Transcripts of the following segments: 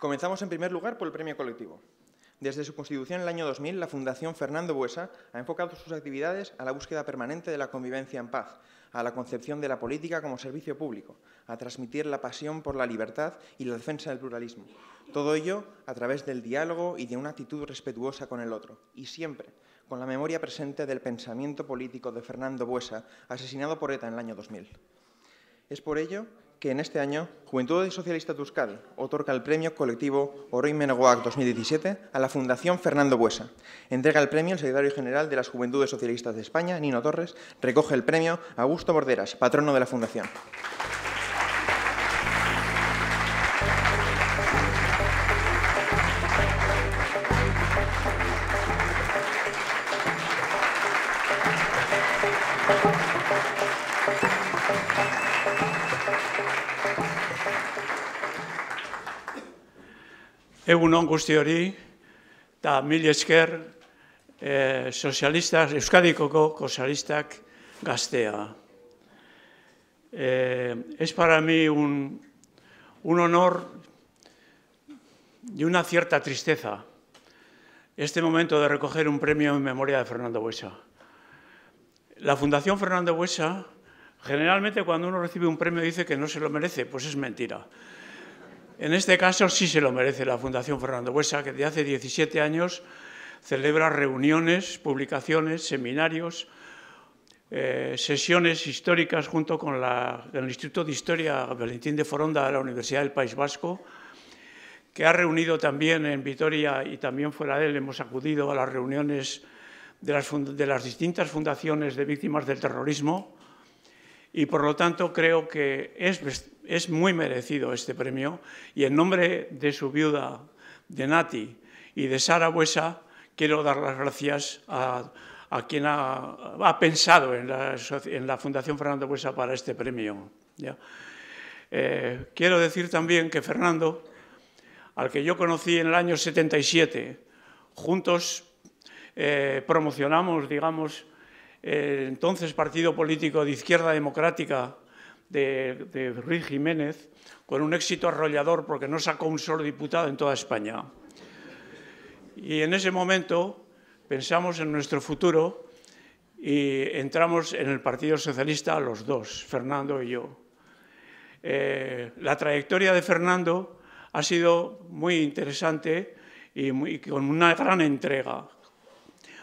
Comenzamos en primer lugar por el premio colectivo. Desde su constitución en el año 2000, la Fundación Fernando Buesa ha enfocado sus actividades a la búsqueda permanente de la convivencia en paz, a la concepción de la política como servicio público, a transmitir la pasión por la libertad y la defensa del pluralismo. Todo ello a través del diálogo y de una actitud respetuosa con el otro, y siempre con la memoria presente del pensamiento político de Fernando Buesa, asesinado por ETA en el año 2000. Es por ello que en este año Juventud Socialista Tuscal otorga el premio colectivo Oroy Menegoac 2017 a la Fundación Fernando Buesa. Entrega el premio el secretario general de las Juventudes Socialistas de España, Nino Torres. Recoge el premio Augusto Borderas, patrono de la Fundación. Egunon hori, esker eh, socialistas sozialistak, gaztea. Eh, es para mí un, honor y una cierta tristeza este momento de recoger un premio en memoria de Fernando Huesa. La Fundación Fernando Huesa, generalmente cuando uno recibe un premio dice que no se lo merece, pues es mentira. En este caso sí se lo merece la Fundación Fernando Huesa, que desde hace 17 años celebra reuniones, publicaciones, seminarios, eh, sesiones históricas junto con el Instituto de Historia Valentín de Foronda de la Universidad del País Vasco, que ha reunido también en Vitoria y también fuera de él hemos acudido a las reuniones de las distintas fundaciones de víctimas del terrorismo y por lo tanto creo que es es muy merecido este premio y en nombre de su viuda, de Nati y de Sara Buesa, quiero dar las gracias a, quien ha, pensado en la, Fundación Fernando Buesa para este premio. Eh, quiero decir también que Fernando, al que yo conocí en el año 77, juntos eh, promocionamos, digamos, entonces partido político de izquierda democrática de, de Ruiz Jiménez, con un éxito arrollador porque no sacó un solo diputado en toda España. Y en ese momento pensamos en nuestro futuro y entramos en el Partido Socialista los dos, Fernando y yo. Eh, la trayectoria de Fernando ha sido muy interesante y con una gran entrega.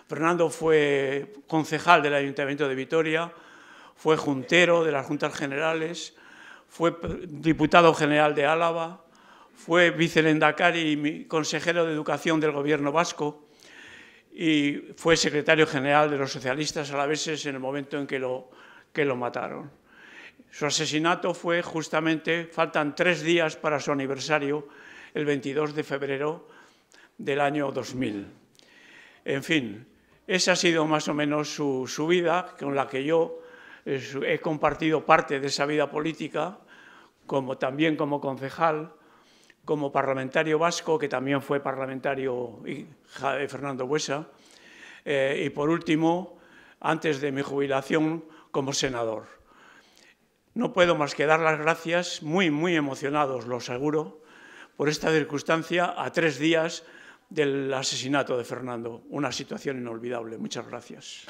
Fernando fue concejal del Ayuntamiento de Vitoria, fue juntero de las Juntas Generales, fue diputado general de Álava, fue vicelendacari y consejero de Educación del Gobierno vasco y fue secretario general de los socialistas alaveses en el momento en que lo, que lo mataron. Su asesinato fue justamente, faltan tres días para su aniversario, el 22 de febrero del año 2000. En fin, esa ha sido más o menos su vida, con la que yo he compartido parte de esa vida política, como también como concejal, como parlamentario vasco, que también fue parlamentario eh, Fernando Huesa, eh, y por último, antes de mi jubilación, como senador. No puedo más que dar las gracias, muy, muy emocionados, lo aseguro, por esta circunstancia a tres días del asesinato de Fernando. Una situación inolvidable. Muchas gracias.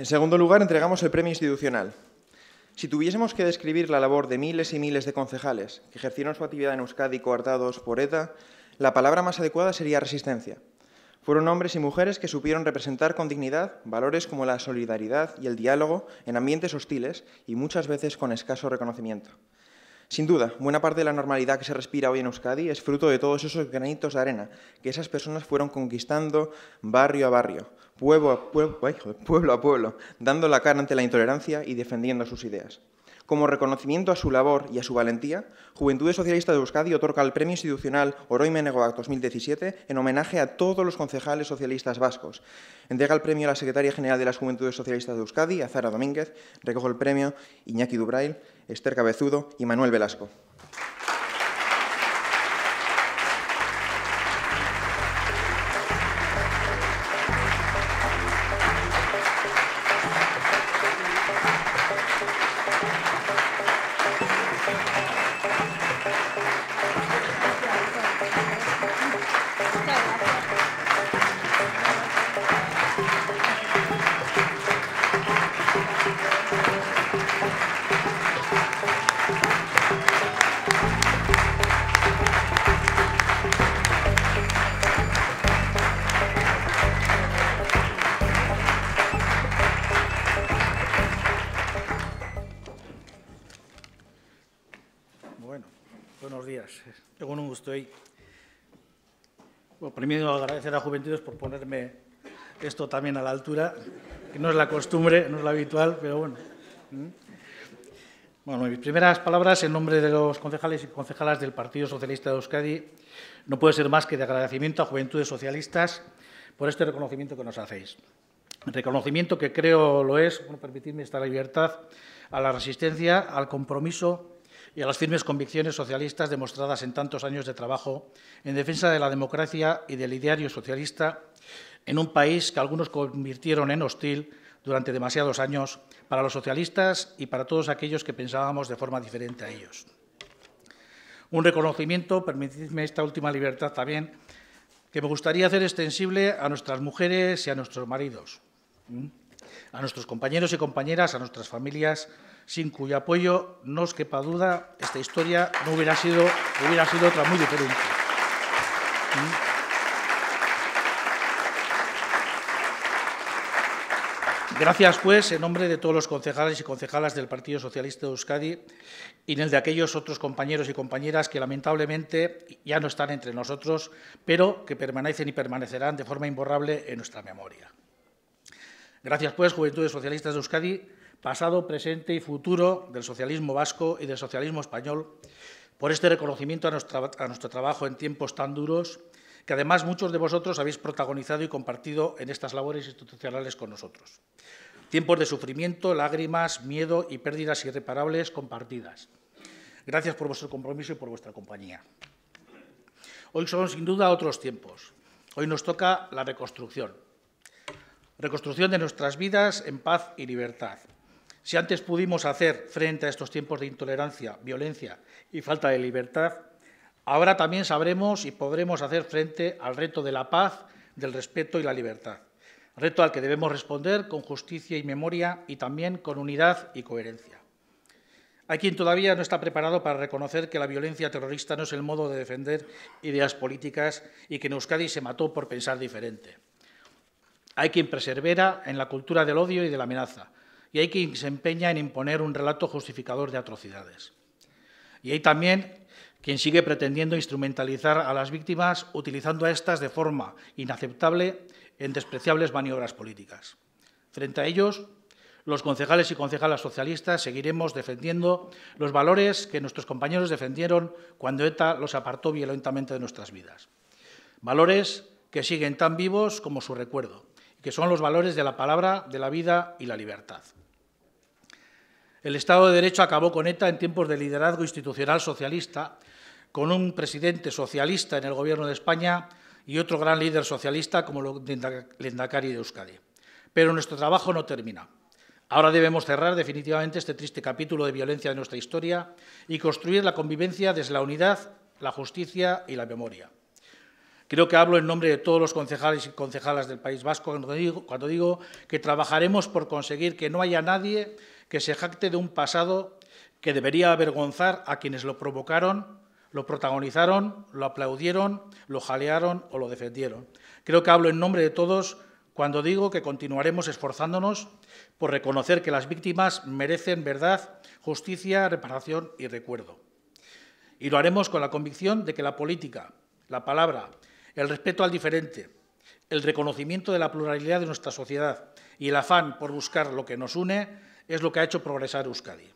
En segundo lugar, entregamos el premio institucional. Si tuviésemos que describir la labor de miles y miles de concejales que ejercieron su actividad en Euskadi coartados por ETA, la palabra más adecuada sería resistencia. Fueron hombres y mujeres que supieron representar con dignidad valores como la solidaridad y el diálogo en ambientes hostiles y muchas veces con escaso reconocimiento. Sin duda, buena parte de la normalidad que se respira hoy en Euskadi es fruto de todos esos granitos de arena que esas personas fueron conquistando barrio a barrio, pueblo a pueblo, dando la cara ante la intolerancia y defendiendo sus ideas. Como reconocimiento a su labor y a su valentía, Juventudes Socialistas de Euskadi otorga el Premio Institucional Oroy Menegoac 2017 en homenaje a todos los concejales socialistas vascos. Entrega el premio a la Secretaria General de las Juventudes Socialistas de Euskadi, Azara Domínguez. Recoge el premio Iñaki Dubrail, Esther Cabezudo y Manuel Velasco. esto también a la altura, que no es la costumbre, no es la habitual, pero bueno. Bueno, mis primeras palabras en nombre de los concejales y concejalas del Partido Socialista de Euskadi no puede ser más que de agradecimiento a Juventudes Socialistas por este reconocimiento que nos hacéis. Reconocimiento que creo lo es, bueno, permitirme esta libertad, a la resistencia, al compromiso y a las firmes convicciones socialistas demostradas en tantos años de trabajo en defensa de la democracia y del ideario socialista en un país que algunos convirtieron en hostil durante demasiados años para los socialistas y para todos aquellos que pensábamos de forma diferente a ellos. Un reconocimiento, permitidme esta última libertad también, que me gustaría hacer extensible a nuestras mujeres y a nuestros maridos. ¿Mm? a nuestros compañeros y compañeras, a nuestras familias, sin cuyo apoyo, no os quepa duda, esta historia no hubiera sido, hubiera sido otra muy diferente. ¿Mm? Gracias, pues, en nombre de todos los concejales y concejalas del Partido Socialista de Euskadi y en el de aquellos otros compañeros y compañeras que lamentablemente ya no están entre nosotros, pero que permanecen y permanecerán de forma imborrable en nuestra memoria. Gracias, pues, Juventudes Socialistas de Euskadi, pasado, presente y futuro del socialismo vasco y del socialismo español, por este reconocimiento a, nuestro trabajo en tiempos tan duros, que además muchos de vosotros habéis protagonizado y compartido en estas labores institucionales con nosotros. Tiempos de sufrimiento, lágrimas, miedo y pérdidas irreparables compartidas. Gracias por vuestro compromiso y por vuestra compañía. Hoy son sin duda otros tiempos. Hoy nos toca la reconstrucción Reconstrucción de nuestras vidas en paz y libertad. Si antes pudimos hacer frente a estos tiempos de intolerancia, violencia y falta de libertad, ahora también sabremos y podremos hacer frente al reto de la paz, del respeto y la libertad. Reto al que debemos responder con justicia y memoria y también con unidad y coherencia. Hay quien todavía no está preparado para reconocer que la violencia terrorista no es el modo de defender ideas políticas y que en Euskadi se mató por pensar diferente. Hay quien persevera en la cultura del odio y de la amenaza, y hay quien se empeña en imponer un relato justificador de atrocidades. Y hay también quien sigue pretendiendo instrumentalizar a las víctimas utilizando a estas de forma inaceptable en despreciables maniobras políticas. Frente a ellos, los concejales y concejalas socialistas seguiremos defendiendo los valores que nuestros compañeros defendieron cuando ETA los apartó violentamente de nuestras vidas. Valores que siguen tan vivos como su recuerdo que son los valores de la palabra, de la vida y la libertad. El Estado de Derecho acabó con ETA en tiempos de liderazgo institucional socialista, con un presidente socialista en el Gobierno de España y otro gran líder socialista como Lendakari de Euskadi. Pero nuestro trabajo no termina. Ahora debemos cerrar definitivamente este triste capítulo de violencia de nuestra historia y construir la convivencia desde la unidad, la justicia y la memoria. Creo que hablo en nombre de todos los concejales y concejalas del País Vasco cuando digo, que trabajaremos por conseguir que no haya nadie que se jacte de un pasado que debería avergonzar a quienes lo provocaron, lo protagonizaron, lo aplaudieron, lo jalearon o lo defendieron. Creo que hablo en nombre de todos cuando digo que continuaremos esforzándonos por reconocer que las víctimas merecen verdad, justicia, reparación y recuerdo. Y lo haremos con la convicción de que la política, la palabra el respeto al diferente, el reconocimiento de la pluralidad de nuestra sociedad y el afán por buscar lo que nos une es lo que ha hecho progresar Euskadi.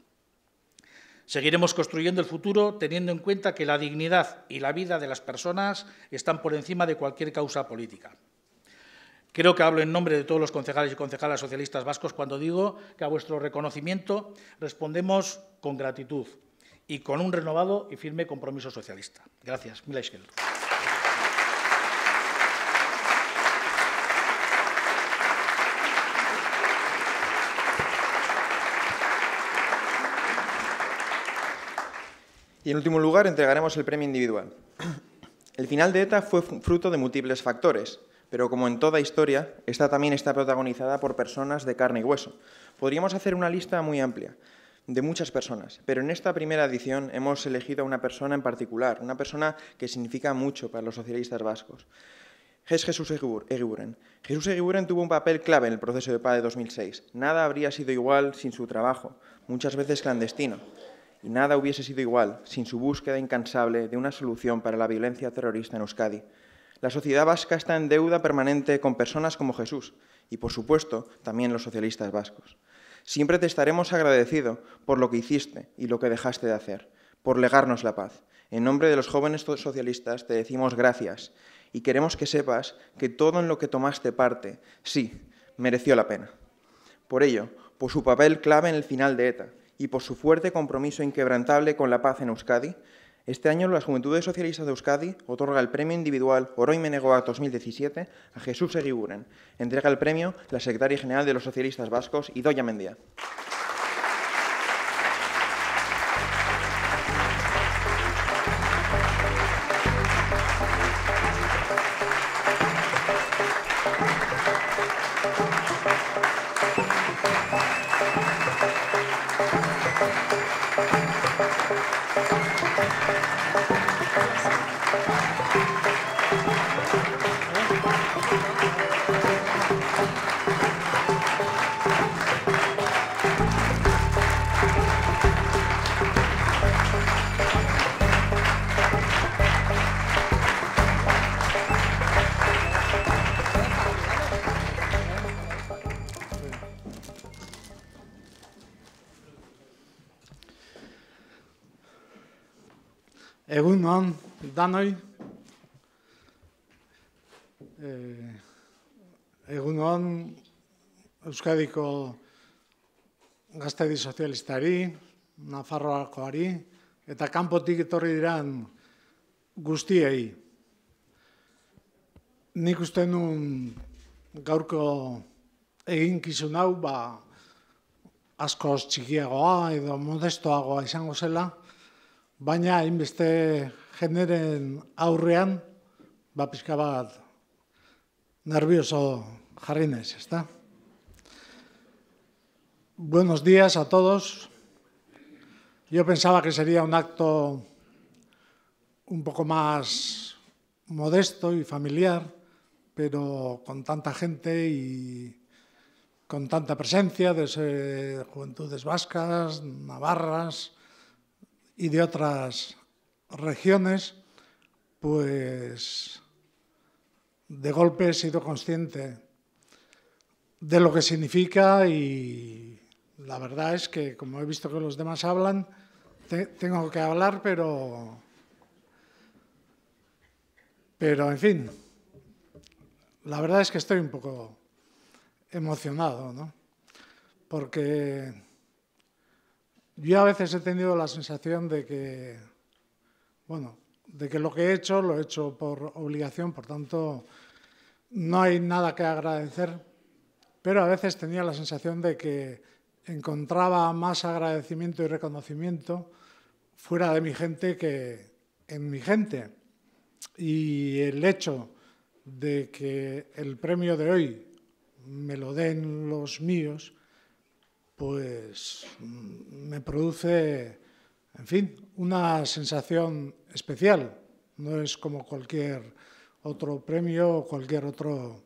Seguiremos construyendo el futuro teniendo en cuenta que la dignidad y la vida de las personas están por encima de cualquier causa política. Creo que hablo en nombre de todos los concejales y concejalas socialistas vascos cuando digo que a vuestro reconocimiento respondemos con gratitud y con un renovado y firme compromiso socialista. Gracias. Y en último lugar, entregaremos el premio individual. El final de ETA fue fruto de múltiples factores, pero como en toda historia, esta también está protagonizada por personas de carne y hueso. Podríamos hacer una lista muy amplia de muchas personas, pero en esta primera edición hemos elegido a una persona en particular, una persona que significa mucho para los socialistas vascos. Es Jesús Eguiburen. Jesús Eguiburen tuvo un papel clave en el proceso de paz de 2006. Nada habría sido igual sin su trabajo, muchas veces clandestino y nada hubiese sido igual sin su búsqueda incansable de una solución para la violencia terrorista en Euskadi. La sociedad vasca está en deuda permanente con personas como Jesús y, por supuesto, también los socialistas vascos. Siempre te estaremos agradecido por lo que hiciste y lo que dejaste de hacer, por legarnos la paz. En nombre de los jóvenes socialistas te decimos gracias y queremos que sepas que todo en lo que tomaste parte, sí, mereció la pena. Por ello, por su papel clave en el final de ETA, y por su fuerte compromiso inquebrantable con la paz en Euskadi, este año las Juventudes Socialistas de Euskadi otorga el premio individual Oroy Menegoa 2017 a Jesús Eguiguren. Entrega el premio la secretaria general de los socialistas vascos, Idoya Mendía. Euskadiko gaztedi sozialistari, Nafarroakoari, eta kanpotik etorri diran guztiei. Nik uste nun gaurko egin kizun hau, ba, askoz txikiagoa edo modestoagoa izango zela, baina hainbeste jeneren aurrean, ba, pixka bat, nervioso jarri naiz, ezta? Buenos días a todos. Yo pensaba que sería un acto un poco más modesto y familiar, pero con tanta gente y con tanta presencia de juventudes vascas, navarras y de otras regiones, pues de golpe he sido consciente de lo que significa y la verdad es que, como he visto que los demás hablan, tengo que hablar, pero... Pero, en fin, la verdad es que estoy un poco emocionado, ¿no? Porque yo a veces he tenido la sensación de que, bueno, de que lo que he hecho lo he hecho por obligación, por tanto, no hay nada que agradecer, pero a veces tenía la sensación de que encontraba más agradecimiento y reconocimiento fuera de mi gente que en mi gente. Y el hecho de que el premio de hoy me lo den los míos, pues mm, me produce, en fin, una sensación especial. No es como cualquier otro premio o cualquier otro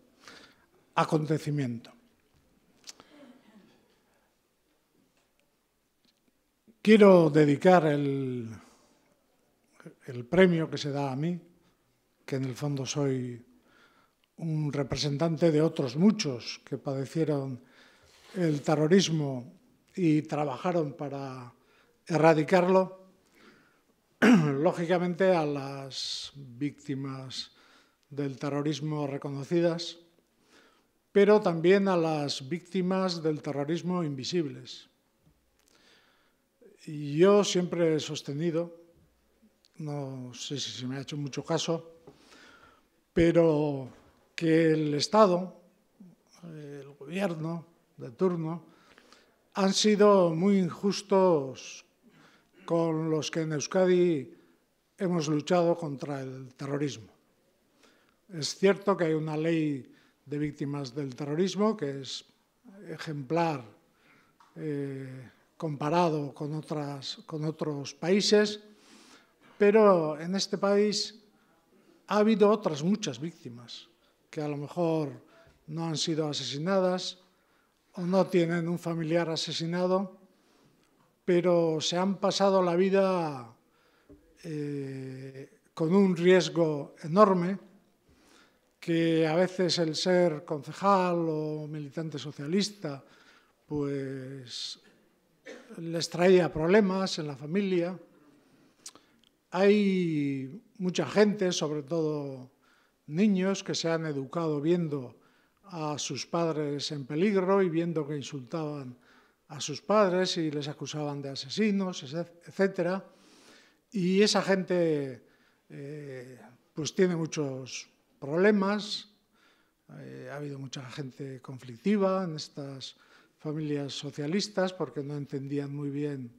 acontecimiento. Quiero dedicar el, premio que se da a mí, que en el fondo soy un representante de otros muchos que padecieron el terrorismo y trabajaron para erradicarlo, lógicamente a las víctimas del terrorismo reconocidas, pero también a las víctimas del terrorismo invisibles. Yo siempre he sostenido, no sé si se me ha hecho mucho caso, pero que el Estado, el gobierno de turno, han sido muy injustos con los que en Euskadi hemos luchado contra el terrorismo. Es cierto que hay una ley de víctimas del terrorismo que es ejemplar eh, comparado con, otras, con otros países, pero en este país ha habido otras muchas víctimas que a lo mejor no han sido asesinadas o no tienen un familiar asesinado, pero se han pasado la vida eh, con un riesgo enorme que a veces el ser concejal o militante socialista pues les traía problemas en la familia. Hay mucha gente, sobre todo niños, que se han educado viendo a sus padres en peligro y viendo que insultaban a sus padres y les acusaban de asesinos, etc. Y esa gente eh, pues tiene muchos problemas, eh, ha habido mucha gente conflictiva en estas familias socialistas porque no entendían muy bien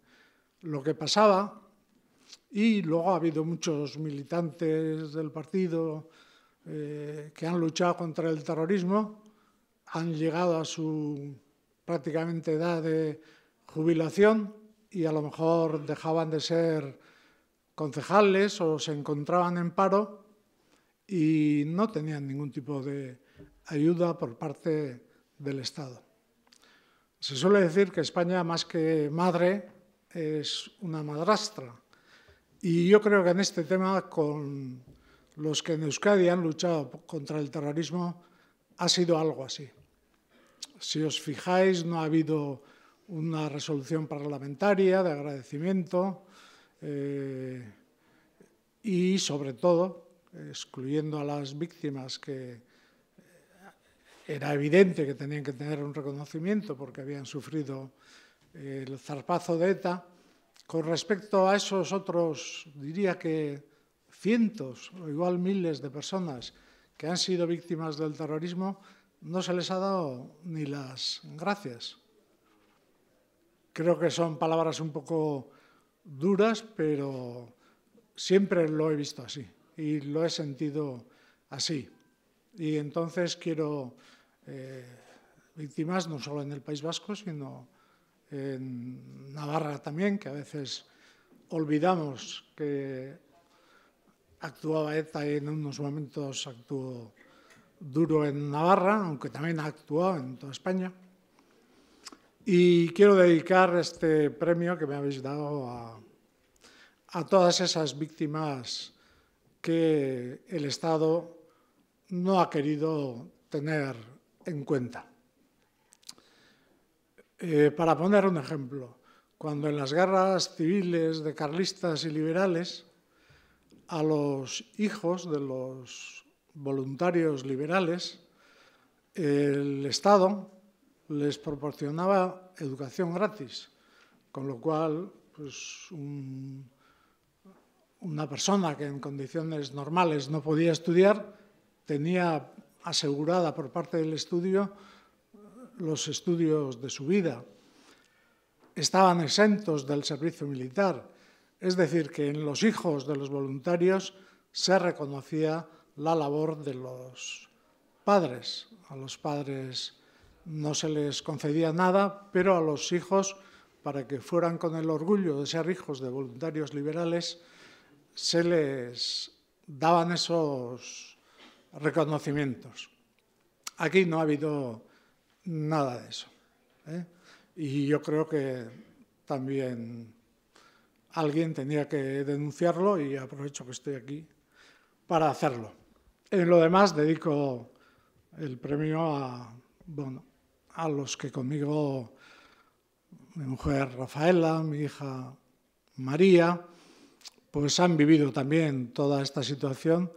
lo que pasaba. Y luego ha habido muchos militantes del partido eh, que han luchado contra el terrorismo, han llegado a su prácticamente edad de jubilación y a lo mejor dejaban de ser concejales o se encontraban en paro y no tenían ningún tipo de ayuda por parte del Estado. Se suele decir que España, más que madre, es una madrastra. Y yo creo que en este tema, con los que en Euskadi han luchado contra el terrorismo, ha sido algo así. Si os fijáis, no ha habido una resolución parlamentaria de agradecimiento eh, y, sobre todo, excluyendo a las víctimas que era evidente que tenían que tener un reconocimiento porque habían sufrido eh, el zarpazo de ETA. Con respecto a esos otros, diría que cientos o igual miles de personas que han sido víctimas del terrorismo, no se les ha dado ni las gracias. Creo que son palabras un poco duras, pero siempre lo he visto así y lo he sentido así. Y entonces quiero eh, víctimas, no solo en el País Vasco, sino en Navarra también, que a veces olvidamos que actuaba ETA y en unos momentos actuó duro en Navarra, aunque también ha actuado en toda España. Y quiero dedicar este premio que me habéis dado a todas esas víctimas que el Estado no ha querido tener en cuenta. Eh, para poner un ejemplo, cuando en las guerras civiles de carlistas y liberales, a los hijos de los voluntarios liberales, el Estado les proporcionaba educación gratis, con lo cual pues, una persona que en condiciones normales no podía estudiar tenía asegurada por parte del estudio los estudios de su vida. Estaban exentos del servicio militar, es decir, que en los hijos de los voluntarios se reconocía la labor de los padres. A los padres no se les concedía nada, pero a los hijos, para que fueran con el orgullo de ser hijos de voluntarios liberales, se les daban esos reconocimientos. Aquí no ha habido nada de eso. ¿eh? Y yo creo que también alguien tenía que denunciarlo y aprovecho que estoy aquí para hacerlo. En lo demás dedico el premio a, a los que conmigo, mi mujer Rafaela, mi hija María, pues han vivido también toda esta situación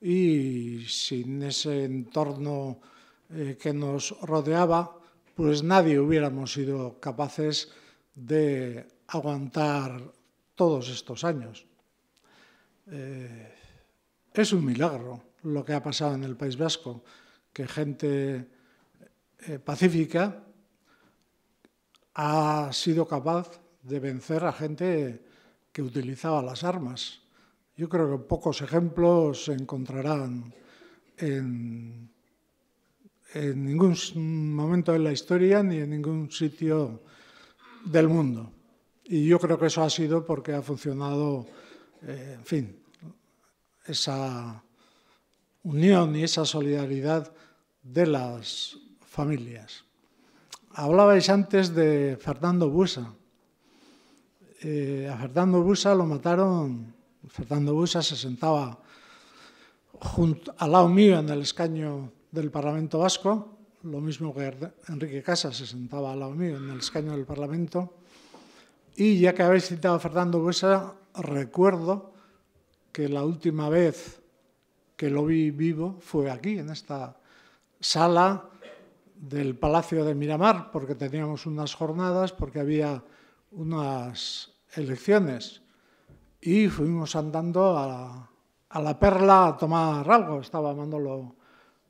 y sin ese entorno eh, que nos rodeaba, pues nadie hubiéramos sido capaces de aguantar todos estos años. Eh, es un milagro lo que ha pasado en el País Vasco, que gente eh, pacífica ha sido capaz de vencer a gente que utilizaba las armas. Yo creo que pocos ejemplos se encontrarán en, ningún momento de la historia ni en ningún sitio del mundo. Y yo creo que eso ha sido porque ha funcionado, eh, en fin, esa unión y esa solidaridad de las familias. Hablabais antes de Fernando Busa. Eh, a Fernando Busa lo mataron Fernando Busa se sentaba junto, al lado mío en el escaño del Parlamento Vasco, lo mismo que Enrique Casa se sentaba al lado mío en el escaño del Parlamento. Y ya que habéis citado a Fernando Buesa, recuerdo que la última vez que lo vi vivo fue aquí, en esta sala del Palacio de Miramar, porque teníamos unas jornadas, porque había unas elecciones y fuimos andando a la, a la perla a tomar algo. Estaba Manolo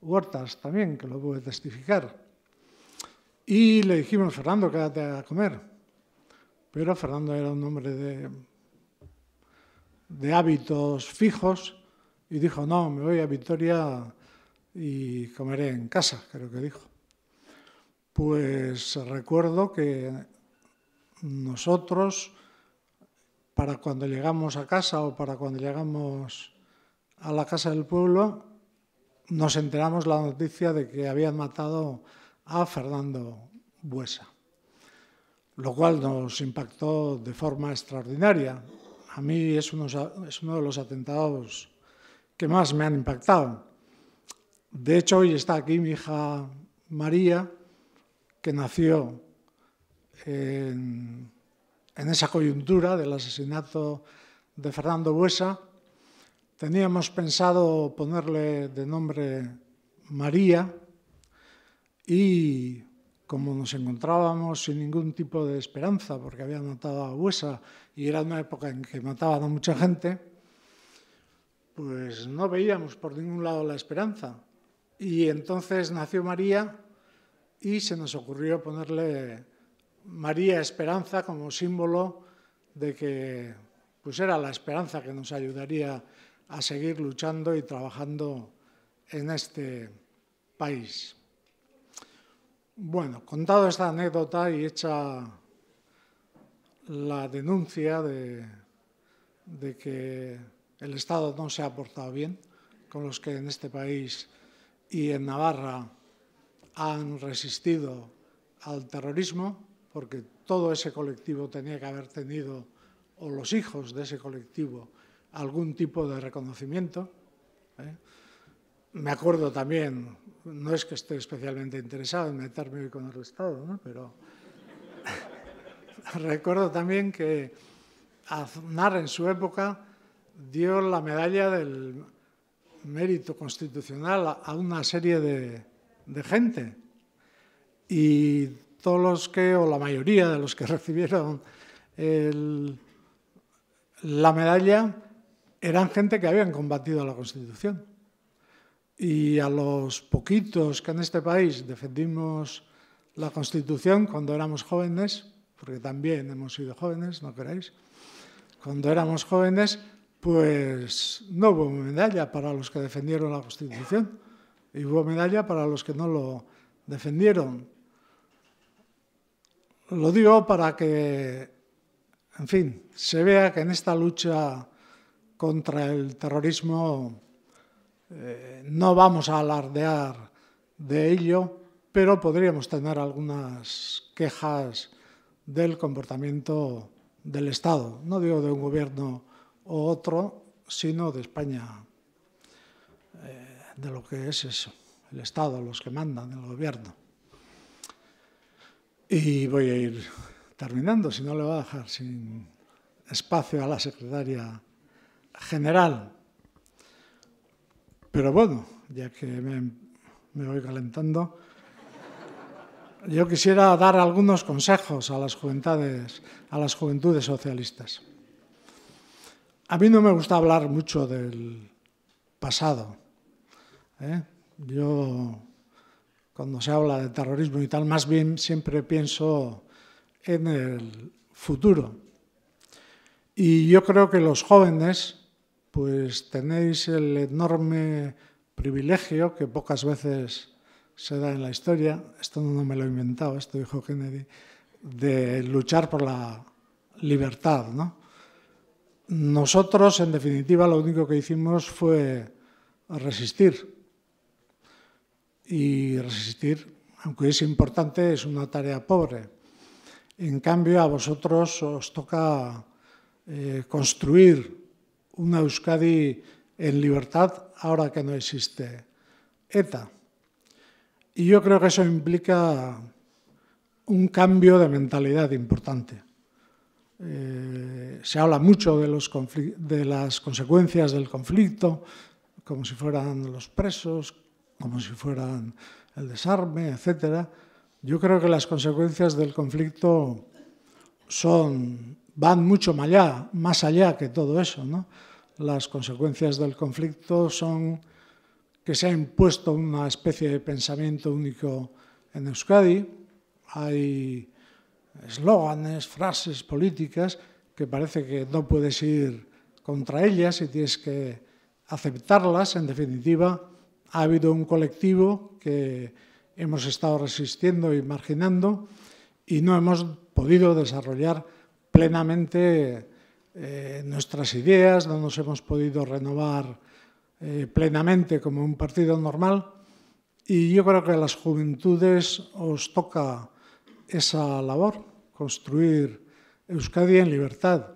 Huertas también, que lo pude testificar. Y le dijimos, Fernando, quédate a comer. Pero Fernando era un hombre de, de hábitos fijos y dijo, no, me voy a Vitoria y comeré en casa, creo que dijo. Pues recuerdo que nosotros para cuando llegamos a casa o para cuando llegamos a la casa del pueblo, nos enteramos la noticia de que habían matado a Fernando Buesa, lo cual nos impactó de forma extraordinaria. A mí es uno, es uno de los atentados que más me han impactado. De hecho, hoy está aquí mi hija María, que nació en en esa coyuntura del asesinato de Fernando Buesa, teníamos pensado ponerle de nombre María y como nos encontrábamos sin ningún tipo de esperanza, porque había matado a Buesa y era una época en que mataban a mucha gente, pues no veíamos por ningún lado la esperanza. Y entonces nació María y se nos ocurrió ponerle María Esperanza como símbolo de que pues era la esperanza que nos ayudaría a seguir luchando y trabajando en este país. Bueno, contado esta anécdota y hecha la denuncia de que el Estado no se ha portado bien con los que en este país y en Navarra han resistido al terrorismo, porque todo ese colectivo tenía que haber tenido, o los hijos de ese colectivo, algún tipo de reconocimiento. ¿eh? Me acuerdo también, no es que esté especialmente interesado en meterme con el Estado, pero recuerdo también que Aznar en su época dio la medalla del mérito constitucional a una serie de, de gente. Y todos los que, o la mayoría de los que recibieron la medalla, eran gente que habían combatido la Constitución. Y a los poquitos que en este país defendimos la Constitución cuando éramos jóvenes, porque también hemos sido jóvenes, no queráis, cuando éramos jóvenes, pues no hubo medalla para los que defendieron la Constitución y hubo medalla para los que no lo defendieron. Lo digo para que, en fin, se vea que en esta lucha contra el terrorismo eh, no vamos a alardear de ello, pero podríamos tener algunas quejas del comportamiento del Estado, no digo de un gobierno u otro, sino de España, eh, de lo que es eso, el Estado, los que mandan, el gobierno. Y voy a ir terminando, si no le voy a dejar sin espacio a la secretaria general. Pero bueno, ya que me, voy calentando, yo quisiera dar algunos consejos a las juventudes, a las juventudes socialistas. A mí no me gusta hablar mucho del pasado. ¿eh? Yo cuando se habla de terrorismo y tal, más bien siempre pienso en el futuro. Y yo creo que los jóvenes, pues tenéis el enorme privilegio que pocas veces se da en la historia, esto no me lo he inventado, esto dijo Kennedy, de luchar por la libertad. ¿no? Nosotros, en definitiva, lo único que hicimos fue resistir y resistir, aunque es importante, es una tarea pobre. En cambio, a vosotros os toca eh, construir una Euskadi en libertad ahora que no existe ETA. Y yo creo que eso implica un cambio de mentalidad importante. Eh, se habla mucho de, los de las consecuencias del conflicto, como si fueran los presos, como si fueran el desarme, etc. Yo creo que las consecuencias del conflicto son, van mucho más allá, más allá que todo eso. ¿no? Las consecuencias del conflicto son que se ha impuesto una especie de pensamiento único en Euskadi. Hay eslóganes, frases políticas que parece que no puedes ir contra ellas y tienes que aceptarlas, en definitiva, ha habido un colectivo que hemos estado resistiendo y marginando y no hemos podido desarrollar plenamente eh, nuestras ideas, no nos hemos podido renovar eh, plenamente como un partido normal y yo creo que a las juventudes os toca esa labor, construir Euskadi en libertad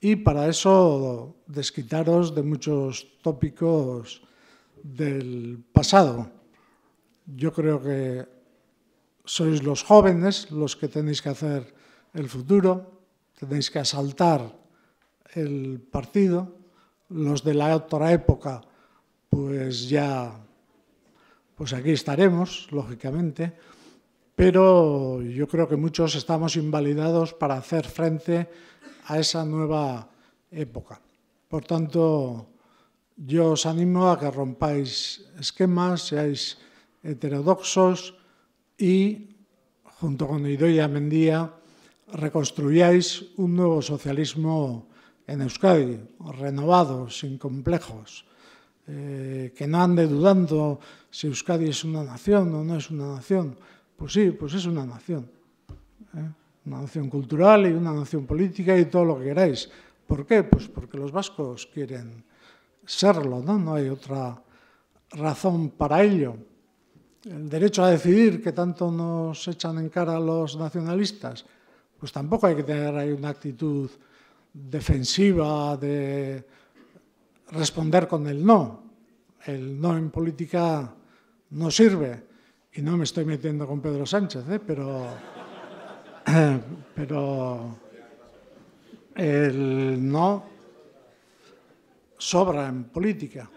y para eso desquitaros de muchos tópicos del pasado. Yo creo que sois los jóvenes los que tenéis que hacer el futuro, tenéis que asaltar el partido, los de la otra época, pues ya, pues aquí estaremos, lógicamente, pero yo creo que muchos estamos invalidados para hacer frente a esa nueva época. Por tanto, yo os animo a que rompáis esquemas, seáis heterodoxos y, junto con Idoia Mendía, reconstruyáis un nuevo socialismo en Euskadi, renovado, sin complejos, eh, que no ande dudando si Euskadi es una nación o no es una nación. Pues sí, pues es una nación. ¿eh? Una nación cultural y una nación política y todo lo que queráis. ¿Por qué? Pues porque los vascos quieren serlo, ¿no? hay otra razón para ello. El derecho a decidir que tanto nos echan en cara los nacionalistas, pues tampoco hay que tener ahí una actitud defensiva de responder con el no. El no en política no sirve. Y no me estoy metiendo con Pedro Sánchez, ¿eh? pero, pero el no sobra en política.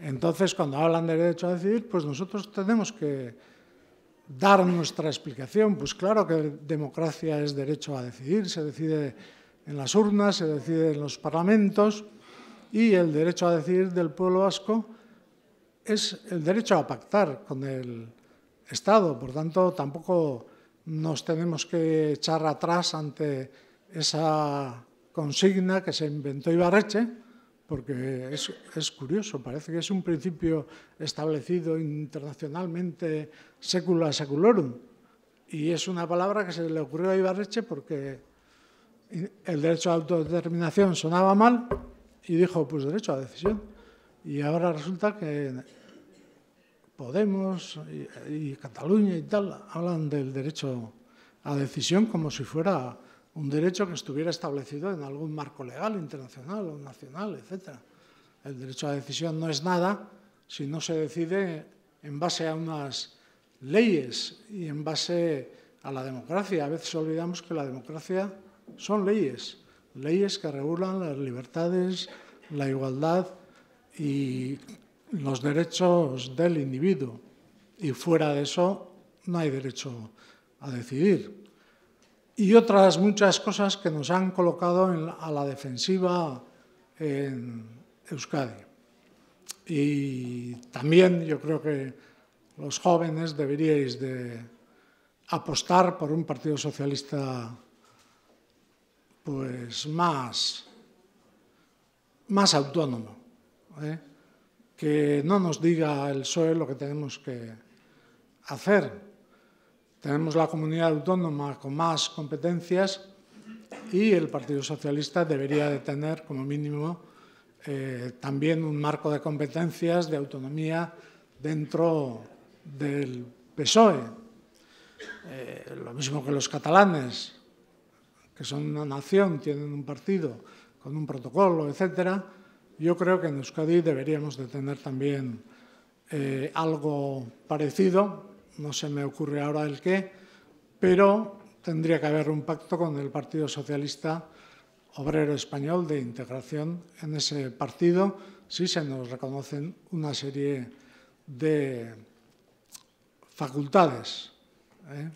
Entonces, cuando hablan de derecho a decidir, pues nosotros tenemos que dar nuestra explicación. Pues claro que democracia es derecho a decidir, se decide en las urnas, se decide en los parlamentos y el derecho a decidir del pueblo vasco es el derecho a pactar con el Estado. Por tanto, tampoco nos tenemos que echar atrás ante esa consigna que se inventó Ibarreche, porque es, curioso, parece que es un principio establecido internacionalmente secula seculorum, y es una palabra que se le ocurrió a Ibarreche porque el derecho a autodeterminación sonaba mal y dijo, pues derecho a decisión. Y ahora resulta que Podemos y Cataluña y tal hablan del derecho a decisión como si fuera un derecho que estuviera establecido en algún marco legal, internacional o nacional, etc. El derecho a decisión no es nada si no se decide en base a unas leyes y en base a la democracia. A veces olvidamos que la democracia son leyes, leyes que regulan las libertades, la igualdad y los derechos del individuo. Y fuera de eso no hay derecho a decidir y otras muchas cosas que nos han colocado a la defensiva en Euskadi. Y también yo creo que los jóvenes deberíais de apostar por un partido socialista pues más, más autónomo, ¿eh? que no nos diga el PSOE lo que tenemos que hacer, tenemos la comunidad autónoma con más competencias y el Partido Socialista debería de tener como mínimo eh, también un marco de competencias, de autonomía dentro del PSOE. Eh, lo mismo que los catalanes, que son una nación, tienen un partido con un protocolo, etcétera, yo creo que en Euskadi deberíamos de tener también eh, algo parecido, no se me ocurre ahora el qué, pero tendría que haber un pacto con el Partido Socialista Obrero Español de integración en ese partido si se nos reconocen una serie de facultades, ¿eh?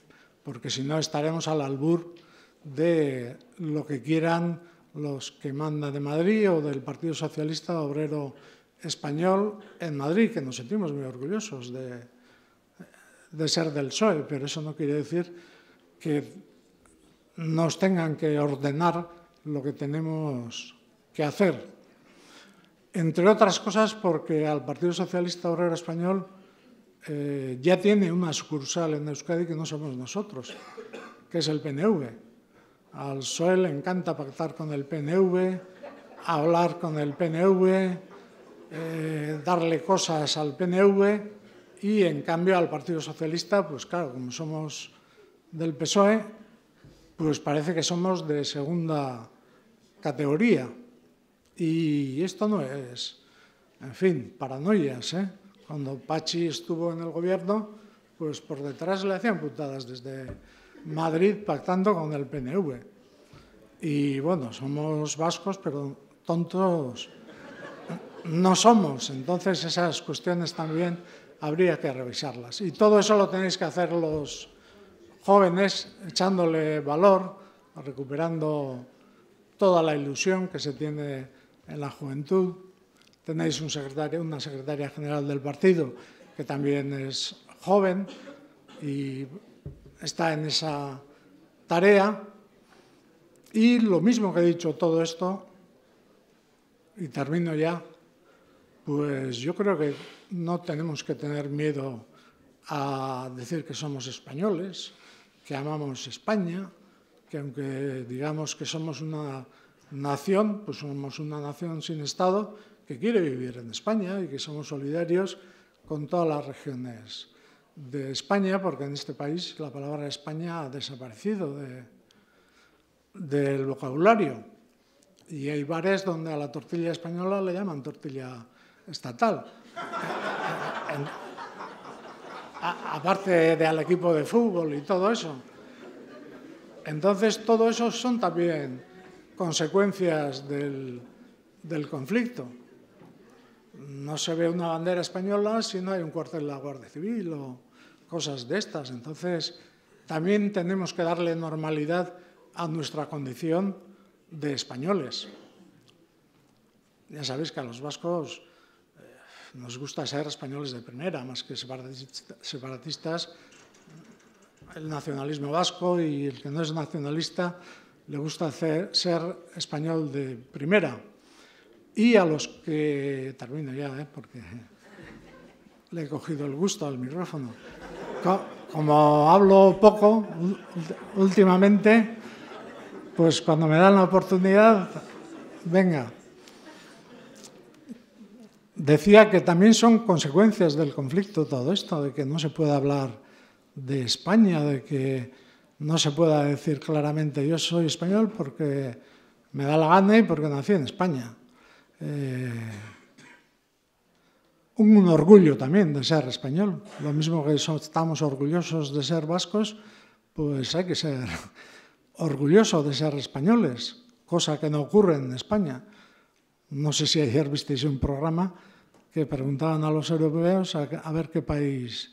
porque si no estaremos al albur de lo que quieran los que mandan de Madrid o del Partido Socialista Obrero Español en Madrid, que nos sentimos muy orgullosos de de ser del PSOE, pero eso no quiere decir que nos tengan que ordenar lo que tenemos que hacer. Entre otras cosas porque al Partido Socialista Obrero Español eh, ya tiene una sucursal en Euskadi que no somos nosotros, que es el PNV. Al PSOE le encanta pactar con el PNV, hablar con el PNV, eh, darle cosas al PNV, y en cambio al Partido Socialista, pues claro, como somos del PSOE, pues parece que somos de segunda categoría. Y esto no es, en fin, paranoias. ¿eh? Cuando Pachi estuvo en el gobierno, pues por detrás le hacían putadas desde Madrid pactando con el PNV. Y bueno, somos vascos, pero tontos no somos. Entonces esas cuestiones también habría que revisarlas. Y todo eso lo tenéis que hacer los jóvenes, echándole valor, recuperando toda la ilusión que se tiene en la juventud. Tenéis un secretario, una secretaria general del partido que también es joven y está en esa tarea. Y lo mismo que he dicho todo esto, y termino ya, pues yo creo que no tenemos que tener miedo a decir que somos españoles, que amamos España, que aunque digamos que somos una nación, pues somos una nación sin Estado que quiere vivir en España y que somos solidarios con todas las regiones de España, porque en este país la palabra España ha desaparecido del vocabulario. Y hay bares donde a la tortilla española le llaman tortilla estatal aparte del equipo de fútbol y todo eso. Entonces, todo eso son también consecuencias del, del conflicto. No se ve una bandera española si no hay un cuartel de la Guardia Civil o cosas de estas. Entonces, también tenemos que darle normalidad a nuestra condición de españoles. Ya sabéis que a los vascos nos gusta ser españoles de primera, más que separatistas, El nacionalismo vasco y el que no es nacionalista le gusta hacer, ser español de primera. Y a los que, termino ya, ¿eh? porque le he cogido el gusto al micrófono. Como hablo poco últimamente, pues cuando me dan la oportunidad, venga. Decía que también son consecuencias del conflicto todo esto, de que no se puede hablar de España, de que no se pueda decir claramente yo soy español porque me da la gana y porque nací en España. Eh, un orgullo también de ser español. Lo mismo que estamos orgullosos de ser vascos, pues hay que ser orgullosos de ser españoles, cosa que no ocurre en España. No sé si ayer visteis un programa que preguntaban a los europeos a, ver qué país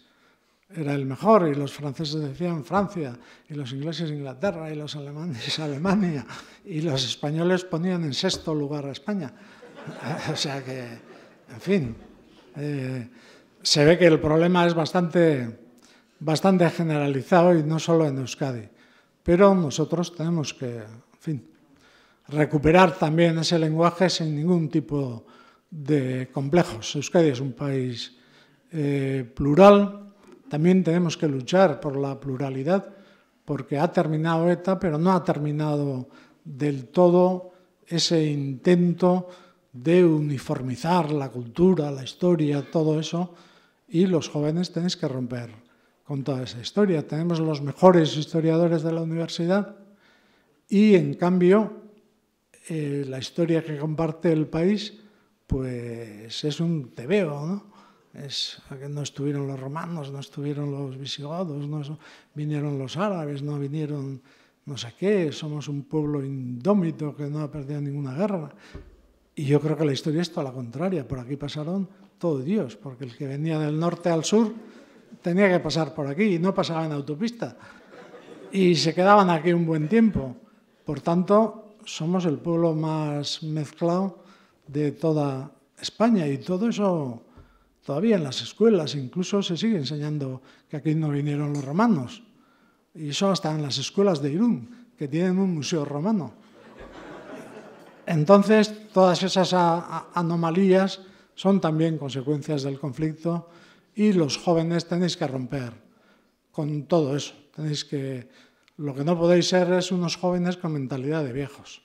era el mejor y los franceses decían Francia y los ingleses Inglaterra y los alemanes Alemania y los españoles ponían en sexto lugar a España. o sea que, en fin, eh, se ve que el problema es bastante, bastante generalizado y no solo en Euskadi. Pero nosotros tenemos que recuperar también ese lenguaje sin ningún tipo de complejos. Euskadi es un país eh, plural, también tenemos que luchar por la pluralidad, porque ha terminado ETA, pero no ha terminado del todo ese intento de uniformizar la cultura, la historia, todo eso, y los jóvenes tenéis que romper con toda esa historia. Tenemos los mejores historiadores de la universidad y, en cambio, eh, la historia que comparte el país, pues es un tebeo, ¿no? Es, no estuvieron los romanos, no estuvieron los visigodos, no vinieron los árabes, no vinieron no sé qué, somos un pueblo indómito que no ha perdido ninguna guerra. Y yo creo que la historia es toda la contraria, por aquí pasaron todo Dios, porque el que venía del norte al sur tenía que pasar por aquí y no pasaba en autopista. Y se quedaban aquí un buen tiempo. Por tanto, somos el pueblo más mezclado de toda España y todo eso todavía en las escuelas, incluso se sigue enseñando que aquí no vinieron los romanos. Y eso hasta en las escuelas de Irún, que tienen un museo romano. Entonces, todas esas anomalías son también consecuencias del conflicto y los jóvenes tenéis que romper con todo eso. Tenéis que lo que no podéis ser es unos jóvenes con mentalidad de viejos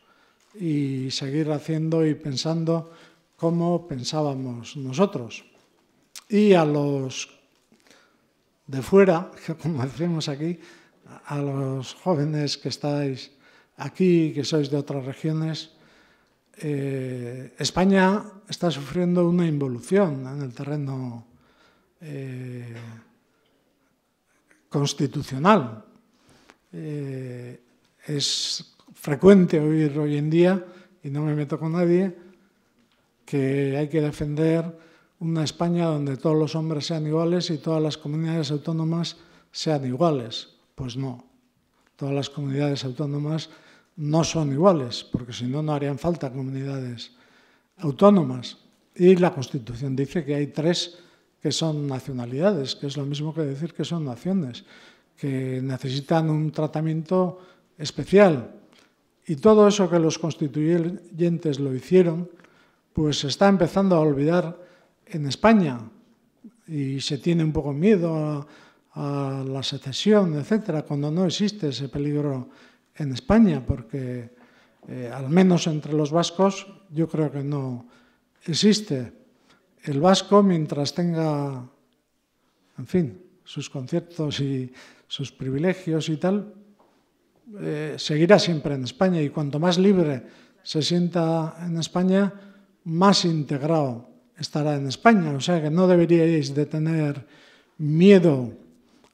y seguir haciendo y pensando como pensábamos nosotros. Y a los de fuera, como decimos aquí, a los jóvenes que estáis aquí, que sois de otras regiones, eh, España está sufriendo una involución en el terreno eh, constitucional. Eh, es frecuente oír hoy en día, y no me meto con nadie, que hay que defender una España donde todos los hombres sean iguales y todas las comunidades autónomas sean iguales. Pues no, todas las comunidades autónomas no son iguales, porque si no, no harían falta comunidades autónomas. Y la Constitución dice que hay tres que son nacionalidades, que es lo mismo que decir que son naciones que necesitan un tratamiento especial. Y todo eso que los constituyentes lo hicieron, pues se está empezando a olvidar en España y se tiene un poco miedo a, la secesión, etcétera, cuando no existe ese peligro en España, porque eh, al menos entre los vascos yo creo que no existe. El vasco, mientras tenga, en fin, sus conciertos y sus privilegios y tal, eh, seguirá siempre en España y cuanto más libre se sienta en España, más integrado estará en España. O sea que no deberíais de tener miedo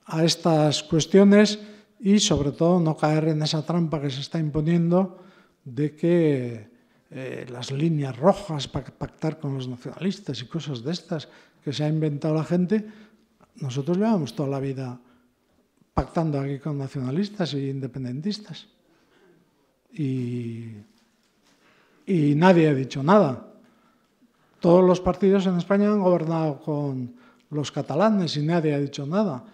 a estas cuestiones y sobre todo no caer en esa trampa que se está imponiendo de que eh, las líneas rojas para pactar con los nacionalistas y cosas de estas que se ha inventado la gente, nosotros llevamos toda la vida pactando aquí con nacionalistas e independentistas. Y, nadie ha dicho nada. Todos los partidos en España han gobernado con los catalanes y nadie ha dicho nada.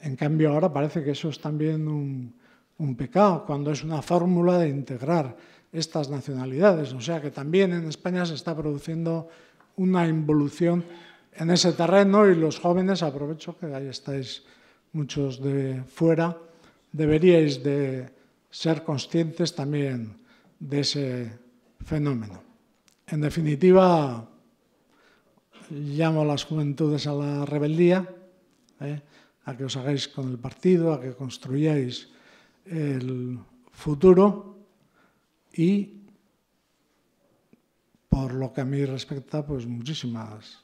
En cambio, ahora parece que eso es también un, un pecado, cuando es una fórmula de integrar estas nacionalidades. O sea que también en España se está produciendo una involución en ese terreno y los jóvenes, aprovecho que ahí estáis muchos de fuera, deberíais de ser conscientes también de ese fenómeno. En definitiva, llamo a las juventudes a la rebeldía, ¿eh? a que os hagáis con el partido, a que construyáis el futuro y, por lo que a mí respecta, pues muchísimas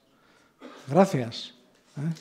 gracias. ¿eh?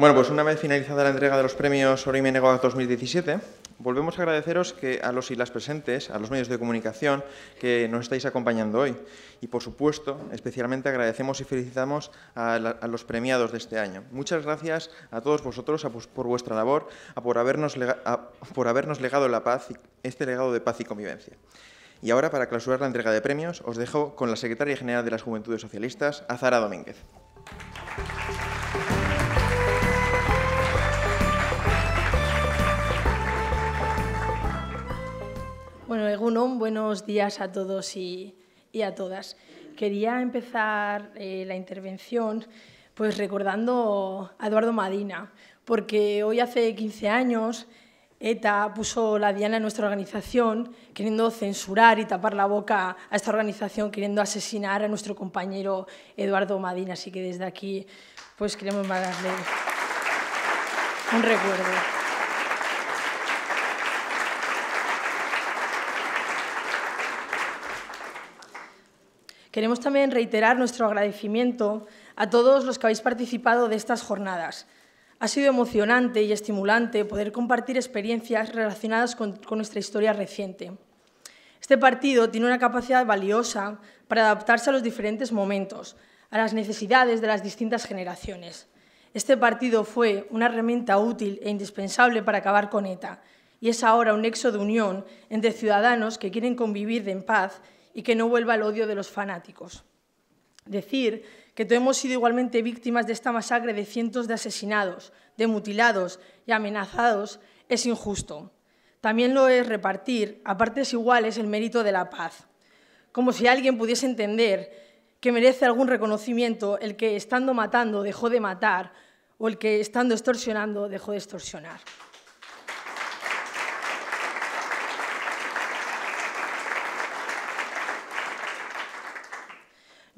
Bueno, pues una vez finalizada la entrega de los premios Ori y 2017, volvemos a agradeceros a los y las presentes, a los medios de comunicación que nos estáis acompañando hoy. Y, por supuesto, especialmente agradecemos y felicitamos a, los premiados de este año. Muchas gracias a todos vosotros por vuestra labor, por, habernos por habernos legado la paz, este legado de paz y convivencia. Y ahora, para clausurar la entrega de premios, os dejo con la secretaria general de las Juventudes Socialistas, Azara Domínguez. Bueno, buenos días a todos y, a todas. Quería empezar eh, la intervención pues recordando a Eduardo Madina, porque hoy hace 15 años ETA puso la diana en nuestra organización queriendo censurar y tapar la boca a esta organización queriendo asesinar a nuestro compañero Eduardo Madina, así que desde aquí pues queremos mandarle un recuerdo. Queremos también reiterar nuestro agradecimiento a todos los que habéis participado de estas jornadas. Ha sido emocionante y estimulante poder compartir experiencias relacionadas con, nuestra historia reciente. Este partido tiene una capacidad valiosa para adaptarse a los diferentes momentos, a las necesidades de las distintas generaciones. Este partido fue una herramienta útil e indispensable para acabar con ETA y es ahora un nexo de unión entre ciudadanos que quieren convivir en paz y que no vuelva el odio de los fanáticos. Decir que todos hemos sido igualmente víctimas de esta masacre de cientos de asesinados, de mutilados y amenazados es injusto. También lo es repartir a partes iguales el mérito de la paz, como si alguien pudiese entender que merece algún reconocimiento el que estando matando dejó de matar o el que estando extorsionando dejó de extorsionar.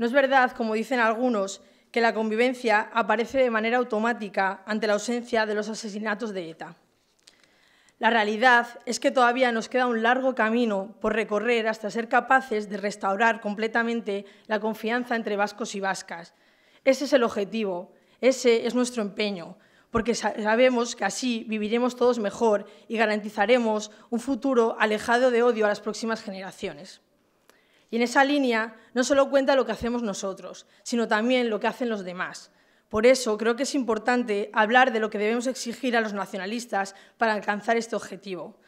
No es verdad, como dicen algunos, que la convivencia aparece de manera automática ante la ausencia de los asesinatos de ETA. La realidad es que todavía nos queda un largo camino por recorrer hasta ser capaces de restaurar completamente la confianza entre vascos y vascas. Ese es el objetivo, ese es nuestro empeño, porque sabemos que así viviremos todos mejor y garantizaremos un futuro alejado de odio a las próximas generaciones. Y en esa línea no solo cuenta lo que hacemos nosotros, sino también lo que hacen los demás. Por eso creo que es importante hablar de lo que debemos exigir a los nacionalistas para alcanzar este objetivo.